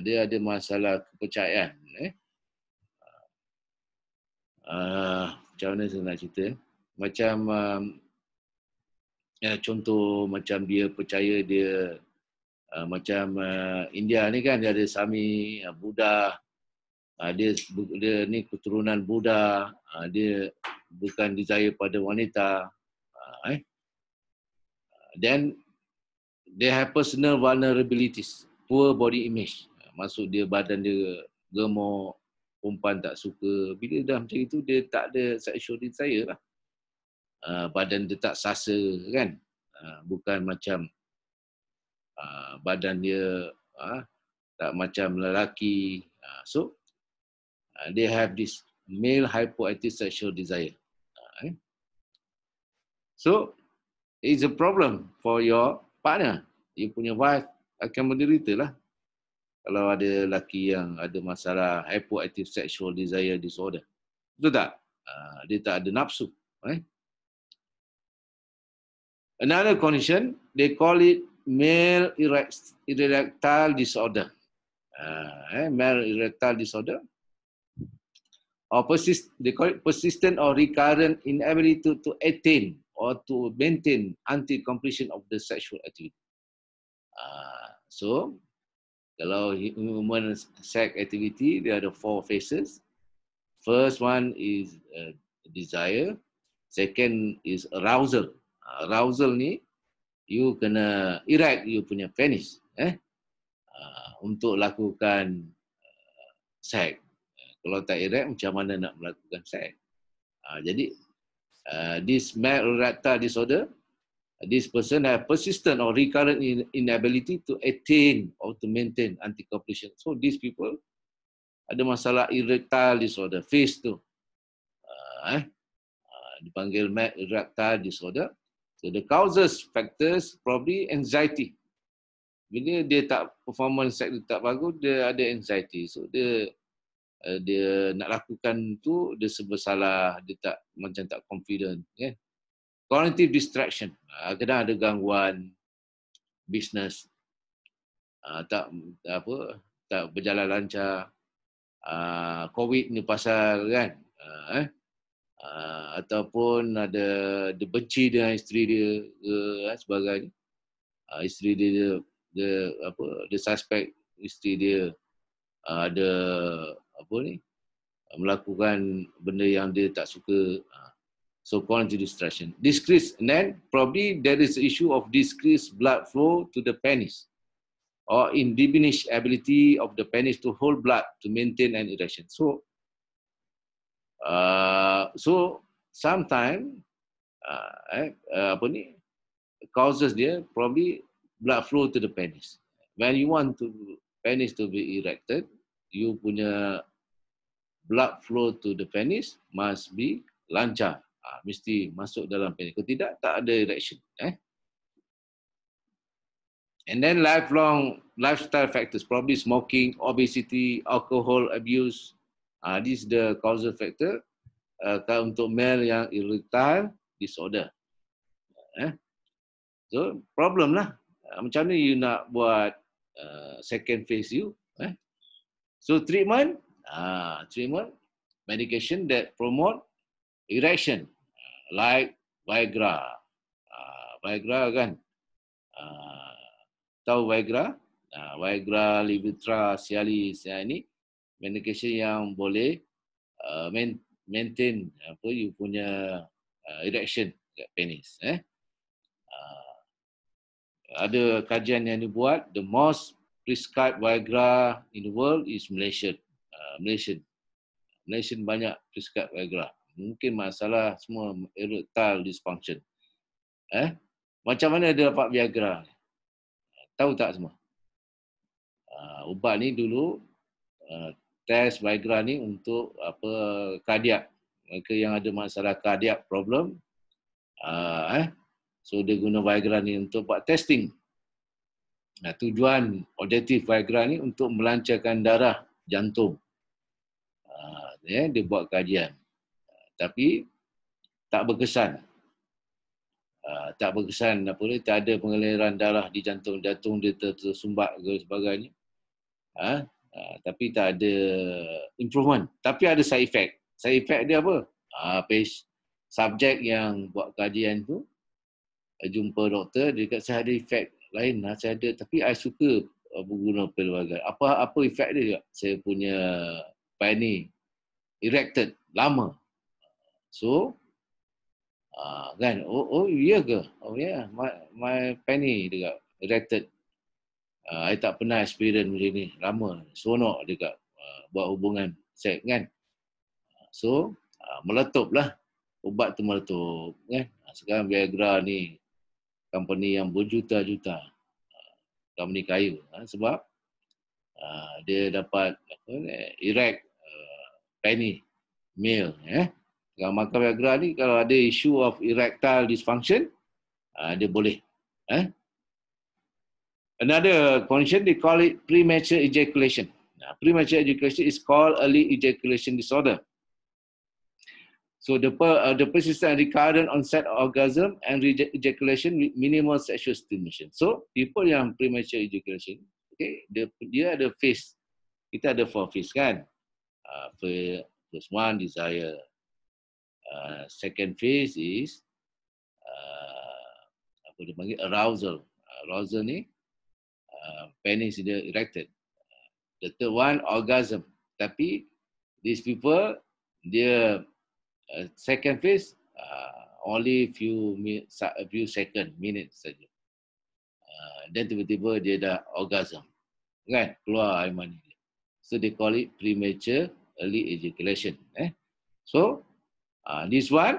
Speaker 2: dia ada masalah kepercayaan eh uh, macam mana saya nak cerita macam um, ya, contoh macam dia percaya dia uh, macam uh, India ni kan dia ada Sami uh, Buddha uh, dia dia ni keturunan Buddha uh, dia bukan desire pada wanita uh, eh then they have personal vulnerabilities poor body image maksud dia badan dia gemuk perempuan tak suka. Bila dah macam itu, dia tak ada sexual desire lah. Ah, badan dia tak sasa kan. Ah, bukan macam ah, badan dia tak macam lelaki. Uh, so, they have this male hypoactive sexual desire. Eh? So, it's a problem for your partner. You punya wife akan menderita lah kalau ada lelaki yang ada masalah hypoactive sexual desire disorder. Betul tak? Ah, dia tak ada nafsu. Eh? Another condition, they call it male erectile disorder. Ah, eh, male erectile disorder. Or persist, they call it persistent or recurrent inability to, to attain or to maintain until completion of the sexual activity. Uh, so kalau human sex activity, there are the four phases. First one is uh, desire. Second is arousal. Uh, arousal ni, you kena erect you punya penis. Eh? Uh, untuk lakukan uh, sex. Uh, kalau tak erect, macam mana nak melakukan sex? Uh, jadi, uh, this male erectile disorder, this person have persistent or recurrent inability to attain or to maintain anticoagulation. So these people ada masalah erectile disorder, face tu. Uh, eh? Ah, dipanggil mad erectile disorder. So the causes, factors, probably anxiety. Bila dia tak performance sex dia tak bagus, dia ada anxiety. So dia uh, dia nak lakukan tu, dia sebesalah, dia tak macam tak confident. Yeah? Kan? cognitive distraction kadang ah, kadang ada gangguan bisnes ah, tak apa tak berjalan lancar ah, covid ni pasal kan eh? ataupun ada dia benci dengan isteri dia ke eh, sebagainya isteri dia dia, dia apa dia suspect isteri dia ada apa ni melakukan benda yang dia tak suka uh, so quantity distraction. Decrease, then probably there is issue of decreased blood flow to the penis or in diminished ability of the penis to hold blood to maintain an erection. So, uh, so sometimes, uh, eh, uh, apa ni, causes dia probably blood flow to the penis. When you want to penis to be erected, you punya blood flow to the penis must be lancar ha, mesti masuk dalam panel. Kalau tidak, tak ada reaction. Eh? And then lifelong lifestyle factors, probably smoking, obesity, alcohol abuse. Uh, this is the causal factor uh, untuk male yang irritable disorder. Eh? So problem lah. Ah, macam mana you nak buat uh, second phase you? Eh? So treatment, uh, treatment, medication that promote erection like Viagra. Uh, Viagra kan? Uh, tahu Viagra? Uh, Viagra, Levitra, Cialis yang ini medication yang boleh uh, maintain apa you punya uh, erection dekat penis eh. Uh, ada kajian yang dibuat the most prescribed Viagra in the world is Malaysian. Uh, Malaysian Malaysia banyak prescribed Viagra. Uh, mungkin masalah semua erectile dysfunction. Eh? Macam mana dia dapat Viagra? Tahu tak semua? Uh, ubat ni dulu uh, test Viagra ni untuk apa kardiak. Mereka yang ada masalah kardiak problem uh, eh? So dia guna Viagra ni untuk buat testing. Nah, tujuan objektif Viagra ni untuk melancarkan darah jantung. Uh, yeah, eh? dia buat kajian tapi tak berkesan. Uh, tak berkesan apa ni, tak ada pengaliran darah di jantung, jantung dia tersumbat ke sebagainya. Ha? Uh, tapi tak ada improvement. Tapi ada side effect. Side effect dia apa? Uh, ah, page, subjek yang buat kajian tu, eh, jumpa doktor, dia kata saya ada efek lain lah, saya ada, tapi saya suka berguna pelbagai. Apa apa efek dia Saya punya pani erected lama. So, uh, kan, oh, oh yeah ke? Oh yeah, my, my penny dekat, erected. Uh, ah, I tak pernah experience macam ni, lama, seronok dekat uh, buat hubungan seks kan. So, uh, meletup lah. Ubat tu meletup kan. Sekarang Viagra ni, company yang berjuta-juta. company kayu uh, sebab uh, dia dapat apa erect uh, penny mail, eh. Yeah? Kalau makan Viagra ni kalau ada issue of erectile dysfunction, uh, dia boleh. Eh? Another condition, they call it premature ejaculation. Now, premature ejaculation is called early ejaculation disorder. So the, per, uh, the persistent and recurrent onset of orgasm and ejaculation with minimal sexual stimulation. So people yang premature ejaculation, okay, dia, dia ada phase. Kita ada four phase kan? Uh, first one, desire. Uh, second phase is uh, apa dia panggil arousal. Uh, arousal ni uh, penis dia erected. Uh, the third one orgasm. Tapi these people dia uh, second phase uh, only few minute, few second minutes saja. Uh, then tiba-tiba dia dah orgasm. Kan? Keluar air mani So they call it premature early ejaculation. Eh? So, Uh, this one,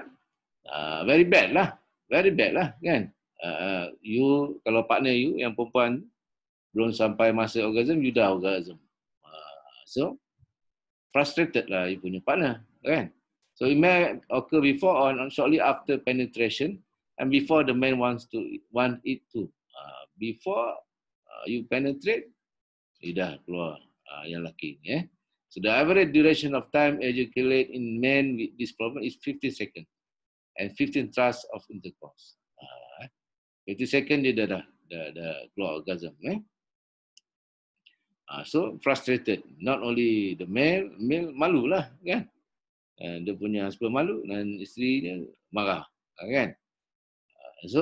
Speaker 2: uh, very bad lah. Very bad lah, kan? Uh, you, kalau partner you, yang perempuan, belum sampai masa orgasm, you dah orgasm. Uh, so, frustrated lah you punya partner, kan? So, it may occur before or shortly after penetration and before the man wants to want it to. Uh, before uh, you penetrate, you dah keluar uh, yang laki, eh? Yeah? So the average duration of time ejaculate in men with this problem is 15 seconds and 15 thrusts of intercourse. Uh, 50 seconds dia dah, dah, dah, dah keluar orgasm. Eh? Uh, so frustrated. Not only the male, male malu lah. Kan? And ah, dia punya husband malu dan isteri dia marah. Kan? Uh, so,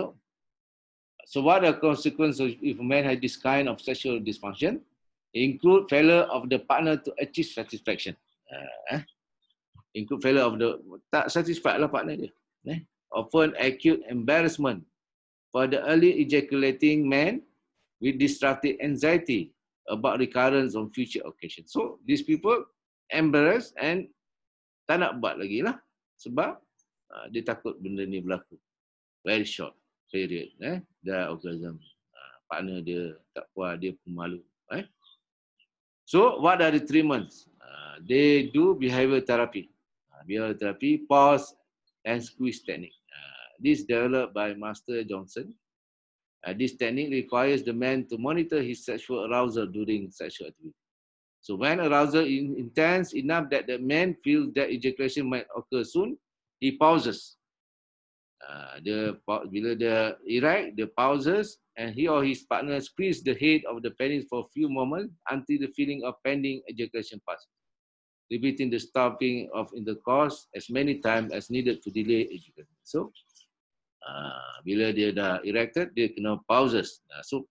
Speaker 2: so what are the consequences if a man has this kind of sexual dysfunction? include failure of the partner to achieve satisfaction. Uh, eh? Include failure of the tak satisfied lah partner dia. Eh? Often acute embarrassment for the early ejaculating man with destructive anxiety about recurrence on future occasion. So these people embarrassed and tak nak buat lagi lah sebab uh, dia takut benda ni berlaku. Very short period. Eh? Dah orgasm. Uh, ah, partner dia tak puas, dia pemalu. Eh? So, what are the treatments? Uh, they do behavior therapy. Uh, behavior therapy, pause and squeeze technique. Uh, this developed by Master Johnson. Uh, this technique requires the man to monitor his sexual arousal during sexual activity. So, when arousal is intense enough that the man feels that ejaculation might occur soon, he pauses. Uh, the, bila dia erect, dia pauses and he or his partner squeeze the head of the penis for a few moments until the feeling of pending ejaculation passes, repeating the stopping of intercourse as many times as needed to delay ejaculation. So, uh, bila dia dah erected, dia kena pauses. Nah, so,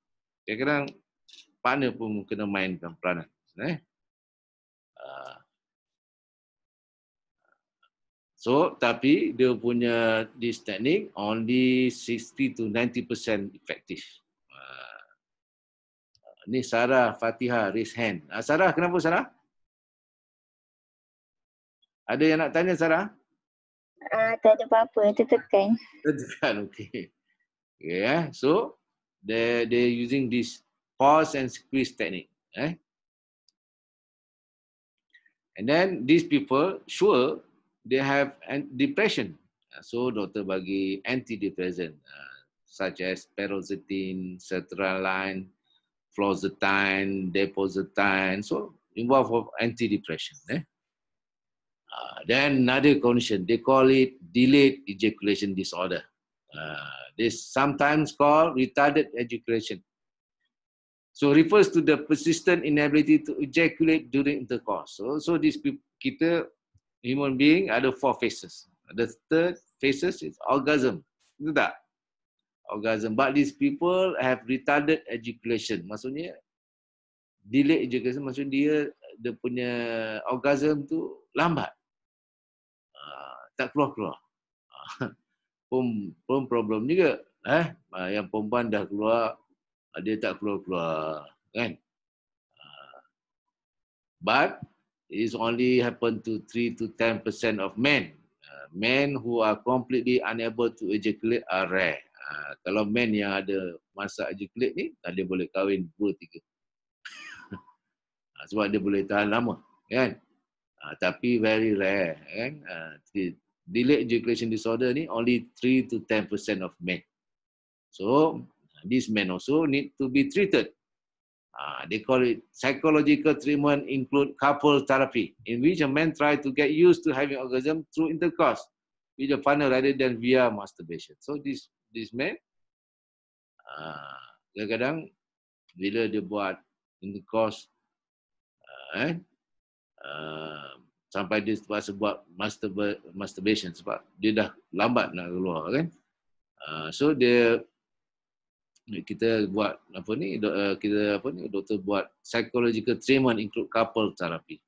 Speaker 2: kadang-kadang partner pun kena mainkan peranan. Eh? So tapi dia punya this technique only 60 to 90% effective. Uh, ni Sarah Fatihah raise hand. Uh, Sarah kenapa Sarah? Ada yang nak tanya Sarah?
Speaker 1: Ah uh, tak ada apa-apa, tertekan.
Speaker 2: Tertekan, okay. Yeah, so they they using this pause and squeeze technique, eh? And then these people sure they have depression. Uh, so doctor bagi antidepressant uh, such as paroxetine, sertraline, flozetine, depozetine. So involve of antidepression. Eh? Uh, then another condition they call it delayed ejaculation disorder. Uh, this sometimes called retarded ejaculation. So refers to the persistent inability to ejaculate during intercourse. So so this kita human being ada four faces. The third faces is orgasm. Betul tak? Orgasm. But these people have retarded ejaculation. Maksudnya, delay ejaculation maksudnya dia, dia punya orgasm tu lambat. Uh, tak keluar-keluar. Ah, pun, pun problem juga. Eh? Uh, yang perempuan dah keluar, dia tak keluar-keluar. Kan? But is only happen to 3 to 10 percent of men. Uh, men who are completely unable to ejaculate are rare. Uh, kalau men yang ada masa ejaculate ni, dia boleh kahwin 2-3. uh, ah, sebab dia boleh tahan lama. Kan? Uh, tapi very rare. Kan? Uh, delayed ejaculation disorder ni only 3 to 10 percent of men. So, these men also need to be treated. Ah, they call it psychological treatment include couple therapy in which a man try to get used to having orgasm through intercourse with a partner rather than via masturbation. So this this man uh, kadang-kadang bila dia buat intercourse uh, eh, uh, sampai dia terpaksa buat masturbation sebab dia dah lambat nak keluar kan. Uh, so dia kita buat apa ni eh, kita apa ni doktor buat psychological treatment include couple therapy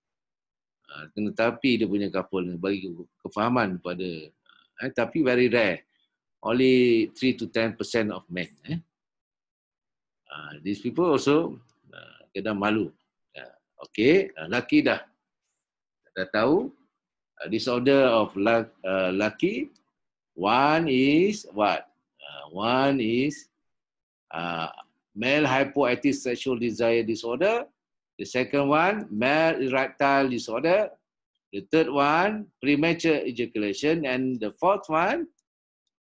Speaker 2: ha, kena tapi dia punya couple bagi kefahaman pada eh, eh tapi very rare only 3 to 10% of men eh ha, these people also ha, kena malu okay laki dah dah tahu disorder of laki one is what one is Ah, male hypoactive sexual desire disorder. The second one, male erectile disorder. The third one, premature ejaculation. And the fourth one,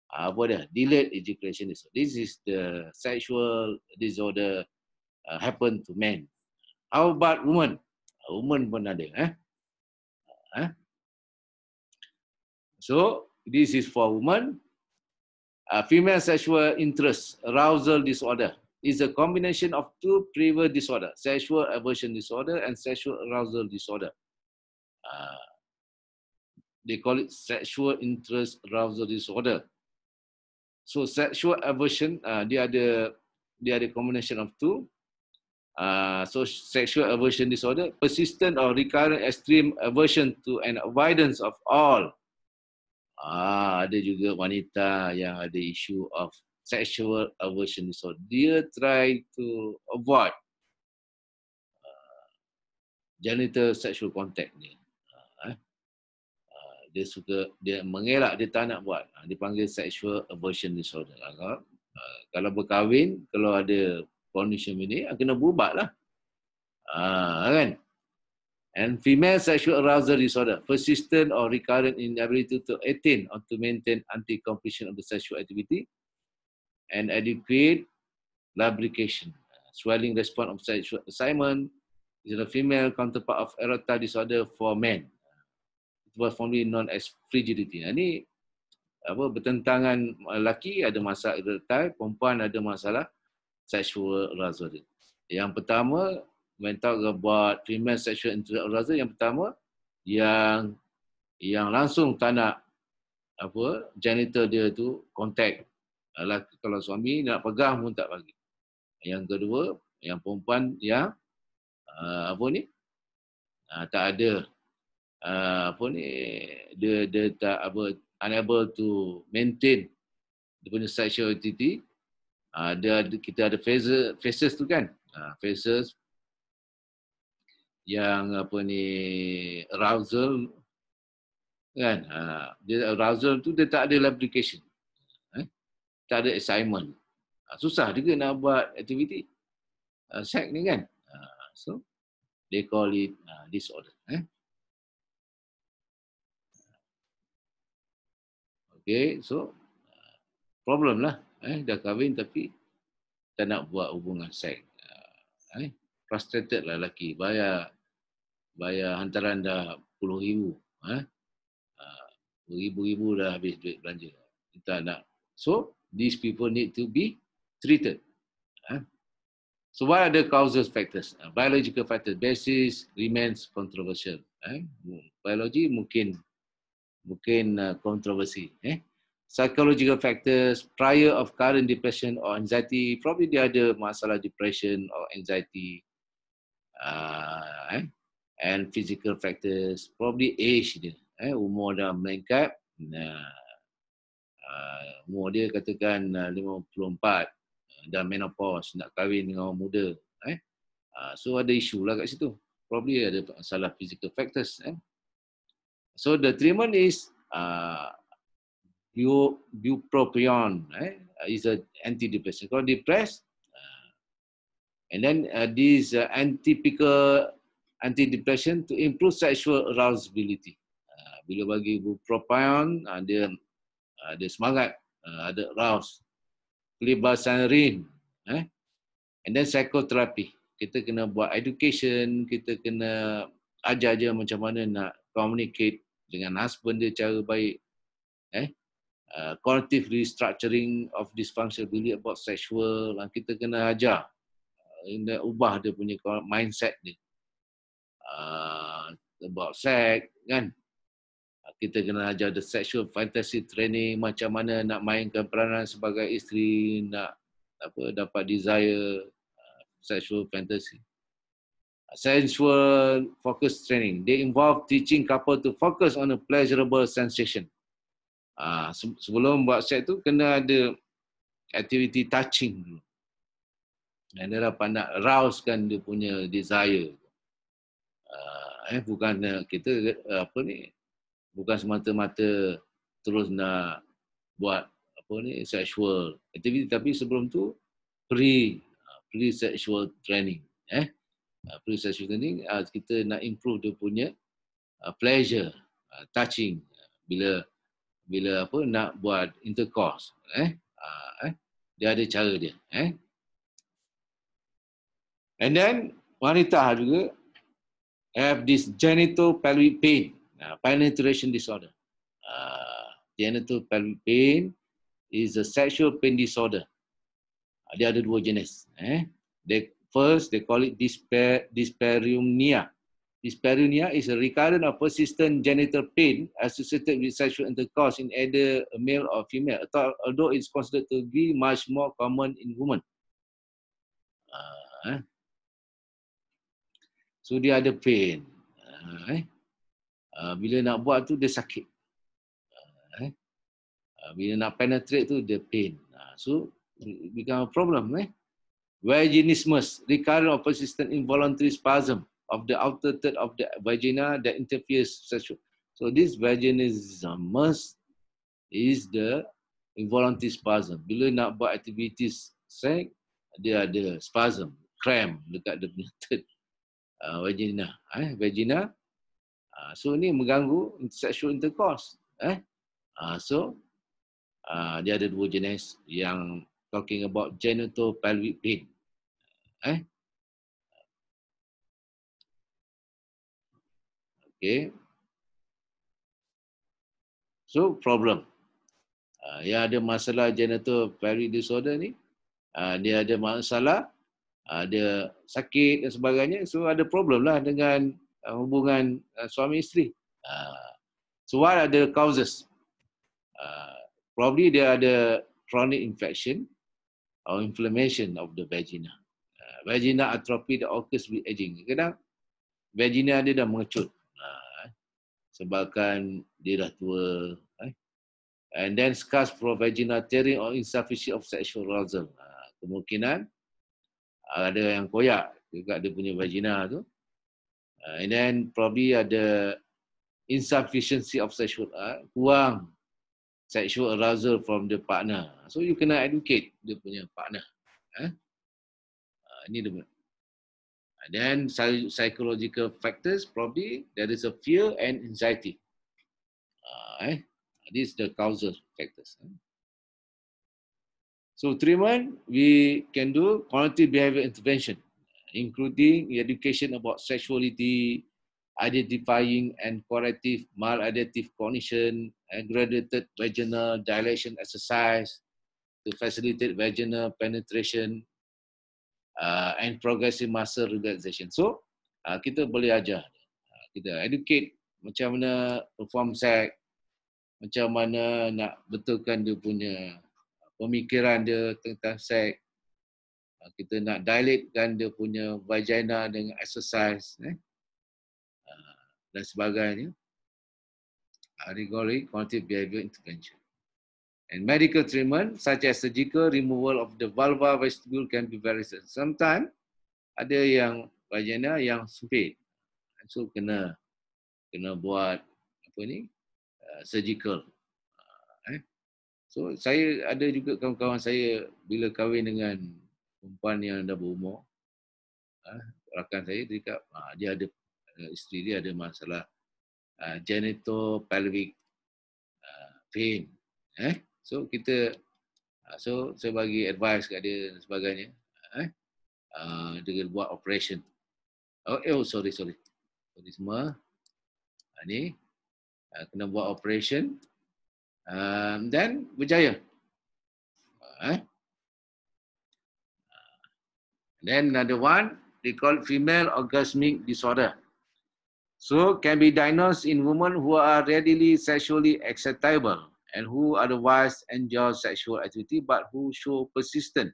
Speaker 2: uh, apa dia? Delayed ejaculation. So this is the sexual disorder uh, happen to men. How about women? Uh, women pun ada. Eh? Uh, eh? So, this is for women. Uh, female sexual interest arousal disorder is a combination of two previous disorder sexual aversion disorder and sexual arousal disorder uh, they call it sexual interest arousal disorder so sexual aversion uh, dia ada dia ada combination of two Uh, so sexual aversion disorder persistent or recurrent extreme aversion to an avoidance of all Ah, ada juga wanita yang ada isu of sexual aversion so dia try to avoid uh, genital sexual contact ni. Uh, uh, dia suka dia mengelak dia tak nak buat. Uh, dipanggil sexual aversion disorder. Uh, uh, kalau berkahwin kalau ada condition ini uh, kena bubatlah. Ah uh, kan? And female sexual arousal disorder, persistent or recurrent inability to attain or to maintain until completion of the sexual activity. And adequate lubrication, swelling response of sexual excitement, is a female counterpart of erectile disorder for men. It was formerly known as frigidity. Ini apa bertentangan laki ada masalah erectile, perempuan ada masalah sexual arousal. Yang pertama, mental about female sexual orgasm yang pertama yang yang langsung tak nak apa janitor dia tu contact lelaki uh, kalau suami nak pegang pun tak bagi. Yang kedua, yang perempuan yang uh, apa ni? Uh, tak ada uh, apa ni dia dia tak apa unable to maintain dia punya sexuality uh, dia, kita ada phases, phases tu kan uh, phases yang apa ni arousal kan ha, dia arousal tu dia tak ada lubrication eh? Ha? tak ada excitement ha, susah juga nak buat aktiviti ha, sex ni kan ha, so they call it ha, disorder eh? okay so problem lah eh? dah kahwin tapi tak nak buat hubungan seks ha, eh? frustrated lah lelaki bayar bayar hantaran dah puluh ribu. Ha? Ah, ribu-ribu dah habis duit belanja. Kita nak. So, these people need to be treated. Ha? So, what are the causes factors? Ah, biological factors. Basis remains controversial. Ha? Biologi mungkin mungkin kontroversi. Ah, eh? Psychological factors, prior of current depression or anxiety, probably dia ada masalah depression or anxiety. Uh, eh? and physical factors probably age dia eh umur dah meningkat nah uh, umur dia katakan ah, uh, 54 ah, dah menopause nak kahwin dengan orang muda eh uh, so ada isu lah kat situ probably ada salah physical factors eh so the treatment is uh, bupropion eh is a antidepressant kalau depressed and then uh, this uh, antypical anti depression to improve sexual arousability. Uh, bila bagi bupropion uh, ah, ah, ada uh, semangat ada arouse. Clibazanrin eh and then psychotherapy. Kita kena buat education, kita kena ajar aja macam mana nak communicate dengan husband dia cara baik eh cognitive restructuring of dysfunctional belief about sexual kita kena ajar uh, ubah dia punya mindset dia uh, about sex kan ah, kita kena ajar the sexual fantasy training macam mana nak mainkan peranan sebagai isteri nak apa dapat desire uh, sexual fantasy sensual focus training they involve teaching couple to focus on a pleasurable sensation uh, sebelum buat sex tu kena ada activity touching dulu dan dia dapat nak rouse kan dia punya desire Ah, eh bukan eh, kita eh, apa ni bukan semata-mata terus nak buat apa ni sexual activity tapi sebelum tu pre pre ah, sexual training eh pre ah, sexual training kita nak improve dia punya pleasure touching bila bila apa nak buat intercourse eh eh dia ada cara dia eh and then wanita juga have this genital pelvic pain, uh, penetration disorder. Uh, genital pelvic pain is a sexual pain disorder. Uh, ah, are ada dua jenis. Eh? They, first, they call it dyspareunia. Dyspareunia is a recurrent or persistent genital pain associated with sexual intercourse in either a male or female, although it's considered to be much more common in women. Uh, eh? So dia ada pain. Ah, eh? Ah, bila nak buat tu dia sakit. Ah, eh? Bila nak penetrate tu dia pain. So become a problem. Eh? Vaginismus, recurrent or persistent involuntary spasm of the outer third of the vagina that interferes sexual. So this vaginismus is the involuntary spasm. Bila nak buat aktiviti seks, dia ada spasm, cramp dekat the third uh, ah, vagina lah. eh vagina uh, ah, so ni mengganggu sexual intercourse eh uh, so uh, dia ada dua jenis yang talking about genital pelvic pain eh okay so problem uh, yang ada masalah genital pelvic disorder ni uh, dia ada masalah ada sakit dan sebagainya so ada problem lah dengan uh, hubungan uh, suami isteri uh, so what are the causes uh, probably dia ada chronic infection or inflammation of the vagina uh, vagina atrophy the occurs with aging kadang vagina dia dah mengecut uh, sebabkan dia dah tua uh, and then scars from vaginal tearing or insufficiency of sexual arousal uh, kemungkinan ada yang koyak juga dia punya vagina tu uh, and then probably ada insufficiency of sexual uh, kurang sexual arousal from the partner so you kena educate dia punya partner eh uh, ini dia punya. then psychological factors probably there is a fear and anxiety uh, eh this is the causal factors eh? So treatment, we can do cognitive behavior intervention, including education about sexuality, identifying and corrective maladaptive cognition, and graduated vaginal dilation exercise to facilitate vaginal penetration uh, and progressive muscle relaxation. So, uh, kita boleh ajar. Uh, kita educate macam mana perform sex, macam mana nak betulkan dia punya pemikiran dia tentang seks. Ah, kita nak dilatekan dia punya vagina dengan exercise eh? Ah, dan sebagainya. Allegory, cognitive behavior intervention. And medical treatment such as surgical removal of the vulva vestibule can be very successful. Sometimes ada yang vagina yang sempit. So kena kena buat apa ni? Uh, surgical So saya ada juga kawan-kawan saya bila kahwin dengan perempuan yang dah berumur ha, rakan saya dia kata ha, dia ada ha, isteri dia ada masalah ha, genital pelvic ha, pain eh so kita ha, so saya bagi advice kat dia dan sebagainya eh ha, dia ha, buat operation oh, eh, oh sorry sorry sorry semua ha, ni ha, kena buat operation um, then berjaya. Eh? Then another one, they call female orgasmic disorder. So can be diagnosed in women who are readily sexually excitable and who otherwise enjoy sexual activity but who show persistent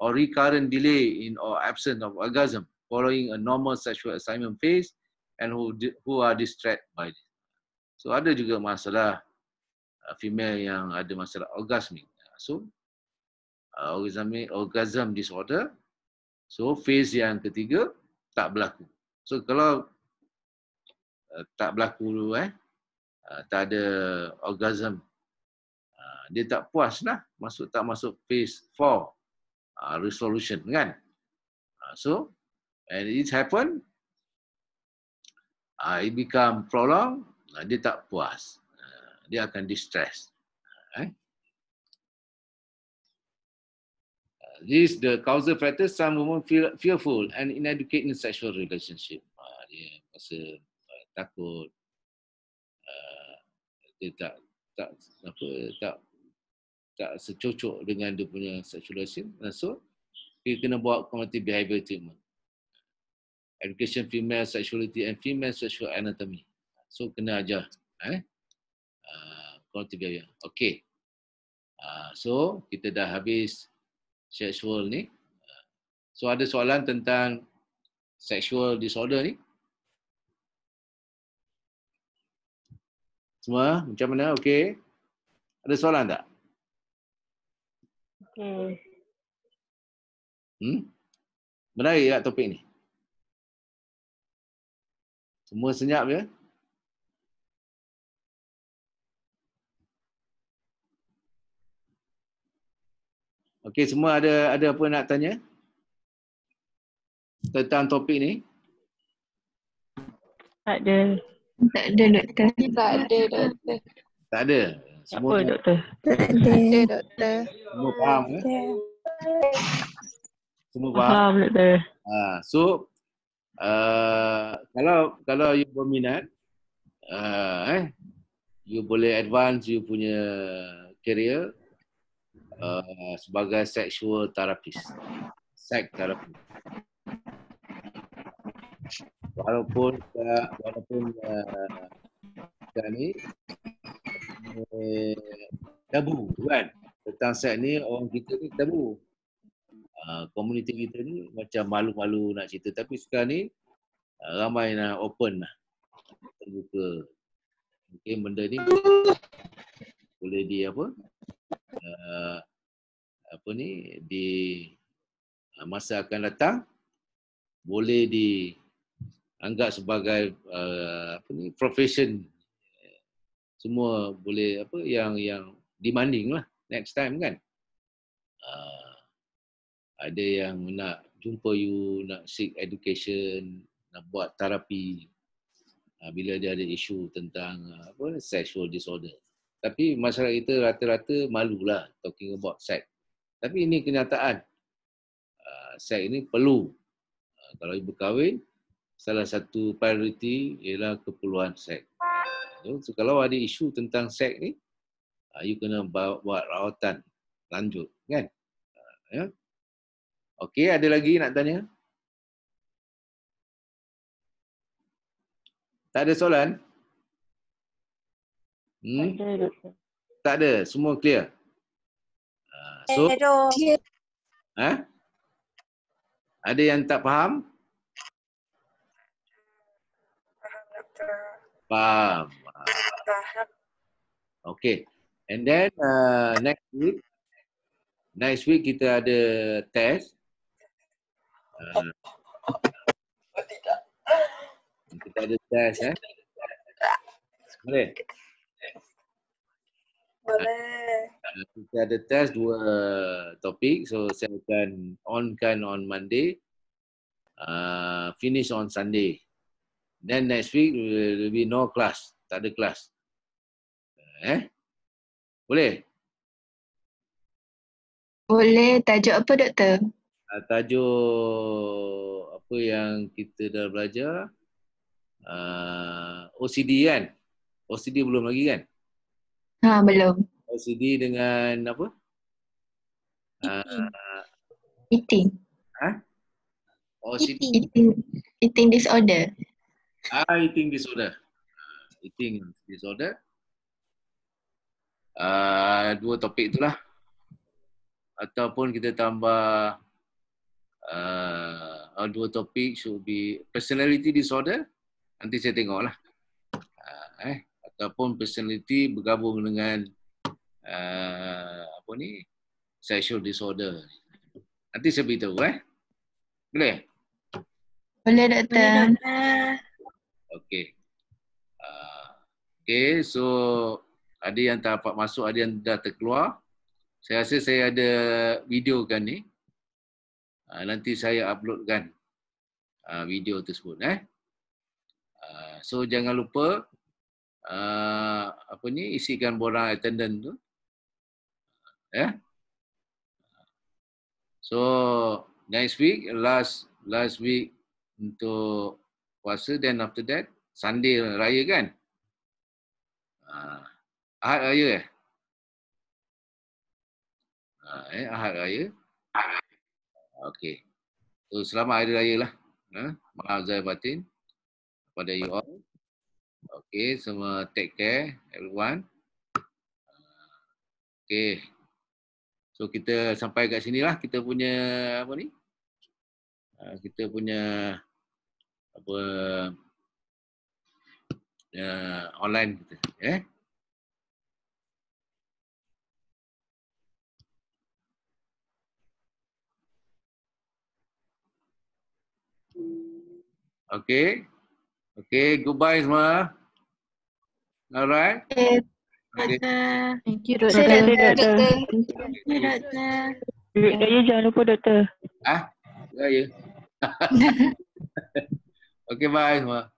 Speaker 2: or recurrent delay in or absence of orgasm following a normal sexual assignment phase and who who are distressed by it. So ada juga masalah Uh, female yang ada masalah orgasmik. Uh, so, uh, orgasmik, orgasm disorder. So, phase yang ketiga tak berlaku. So, kalau uh, tak berlaku dulu eh, uh, tak ada orgasm, uh, dia tak puas lah. Masuk, tak masuk phase 4 uh, resolution kan. Uh, so, and it happen, uh, it become prolonged, uh, dia tak puas dia akan distress. Eh? This the causal factor. Some women feel fearful and inadequate in sexual relationship. Uh, dia rasa uh, takut. Uh, dia tak tak apa tak tak secocok dengan dia punya sexual relationship. So, dia kena buat cognitive behavior treatment. Education female sexuality and female sexual anatomy. So, kena ajar. Eh? Kau tiga ya. Okey. Ah, so, kita dah habis sexual ni. So, ada soalan tentang sexual disorder ni? Semua? Macam mana? Okey.
Speaker 1: Ada soalan tak? Okey. Hmm. hmm? Menarik tak topik ni? Semua senyap ya?
Speaker 2: Okey, semua ada ada apa nak tanya? Tentang topik ni?
Speaker 1: Tak ada. Tak ada doktor. Tak ada doktor.
Speaker 2: Tak ada. Semua apa doktor?
Speaker 1: Tak ada doktor.
Speaker 2: Semua faham ke? Eh? Ya. Semua faham. Faham doktor. Ha, so uh, kalau kalau you berminat uh, eh you boleh advance you punya career Uh, sebagai seksual terapis, seks terapis. Walaupun tak, walaupun uh, uh ni eh, tabu kan tentang seks ni orang kita ni tabu. Uh, komuniti kita ni macam malu-malu nak cerita tapi sekarang ni uh, ramai nak open lah. Terbuka. Mungkin okay, benda ni boleh di apa? uh, apa ni di eh, masa akan datang boleh di anggap sebagai uh, apa ni profession semua boleh apa yang yang demanding lah next time kan uh, ada yang nak jumpa you nak seek education nak buat terapi uh, bila dia ada isu tentang uh, apa sexual disorder tapi masyarakat kita rata-rata malulah talking about sex. Tapi ini kenyataan. Uh, ah, sex ini perlu. Uh, kalau ibu kahwin, salah satu priority ialah keperluan seks. So, kalau ada isu tentang seks ni, uh, you kena bawa, buat rawatan lanjut. Kan? Uh, ya? Yeah?
Speaker 1: Okey, ada lagi nak tanya?
Speaker 2: Tak ada soalan? Hmm? Tak, ada, semua clear. Ah, so, eh, ha? ada yang tak faham? Faham. Okay. And then uh, next week, next week kita ada test. Uh, kita ada test, eh? Boleh? Okay. Boleh. Uh, kita ada test dua topik. So, saya akan onkan on Monday. Uh, finish on Sunday. Then next week, will be no class. Tak ada class. Eh? Boleh?
Speaker 1: Boleh. Tajuk apa, Doktor?
Speaker 2: Uh, tajuk apa yang kita dah belajar. Uh, OCD kan? OCD belum lagi kan? Ha belum. OCD dengan apa? Eating. Uh, eating. Ha? OCD. Oh, eating.
Speaker 1: eating disorder.
Speaker 2: Ah, eating disorder. Ah, eating disorder. Ah, uh, dua topik itulah. Ataupun kita tambah uh, dua topik should be personality disorder. Nanti saya tengoklah. Uh, eh ataupun personality bergabung dengan uh, apa ni sexual disorder. Nanti saya beritahu eh. Boleh?
Speaker 1: Boleh doktor.
Speaker 2: Okey. Uh, okay, so ada yang tak dapat masuk, ada yang dah terkeluar. Saya rasa saya ada video kan ni. Uh, nanti saya uploadkan uh, video tersebut. Eh. Uh, so jangan lupa uh, apa ni isikan borang attendant tu ya yeah. so next week last last week untuk puasa then after that Sunday raya kan uh, ahad raya eh uh, eh ahad raya okey so selamat hari raya lah ha eh? maaf zahir batin pada you all Okay, semua take care everyone. Okay. So kita sampai kat sini lah kita punya apa ni? Ah, kita punya apa
Speaker 1: uh, online kita. Eh?
Speaker 2: Okay. Okay, goodbye semua. Alright. Eh,
Speaker 1: Thank you, Doktor. Terima kasih, Doktor. Terima kasih, Doktor. jangan lupa, Doktor. Ah, ya.
Speaker 2: Okay, bye semua.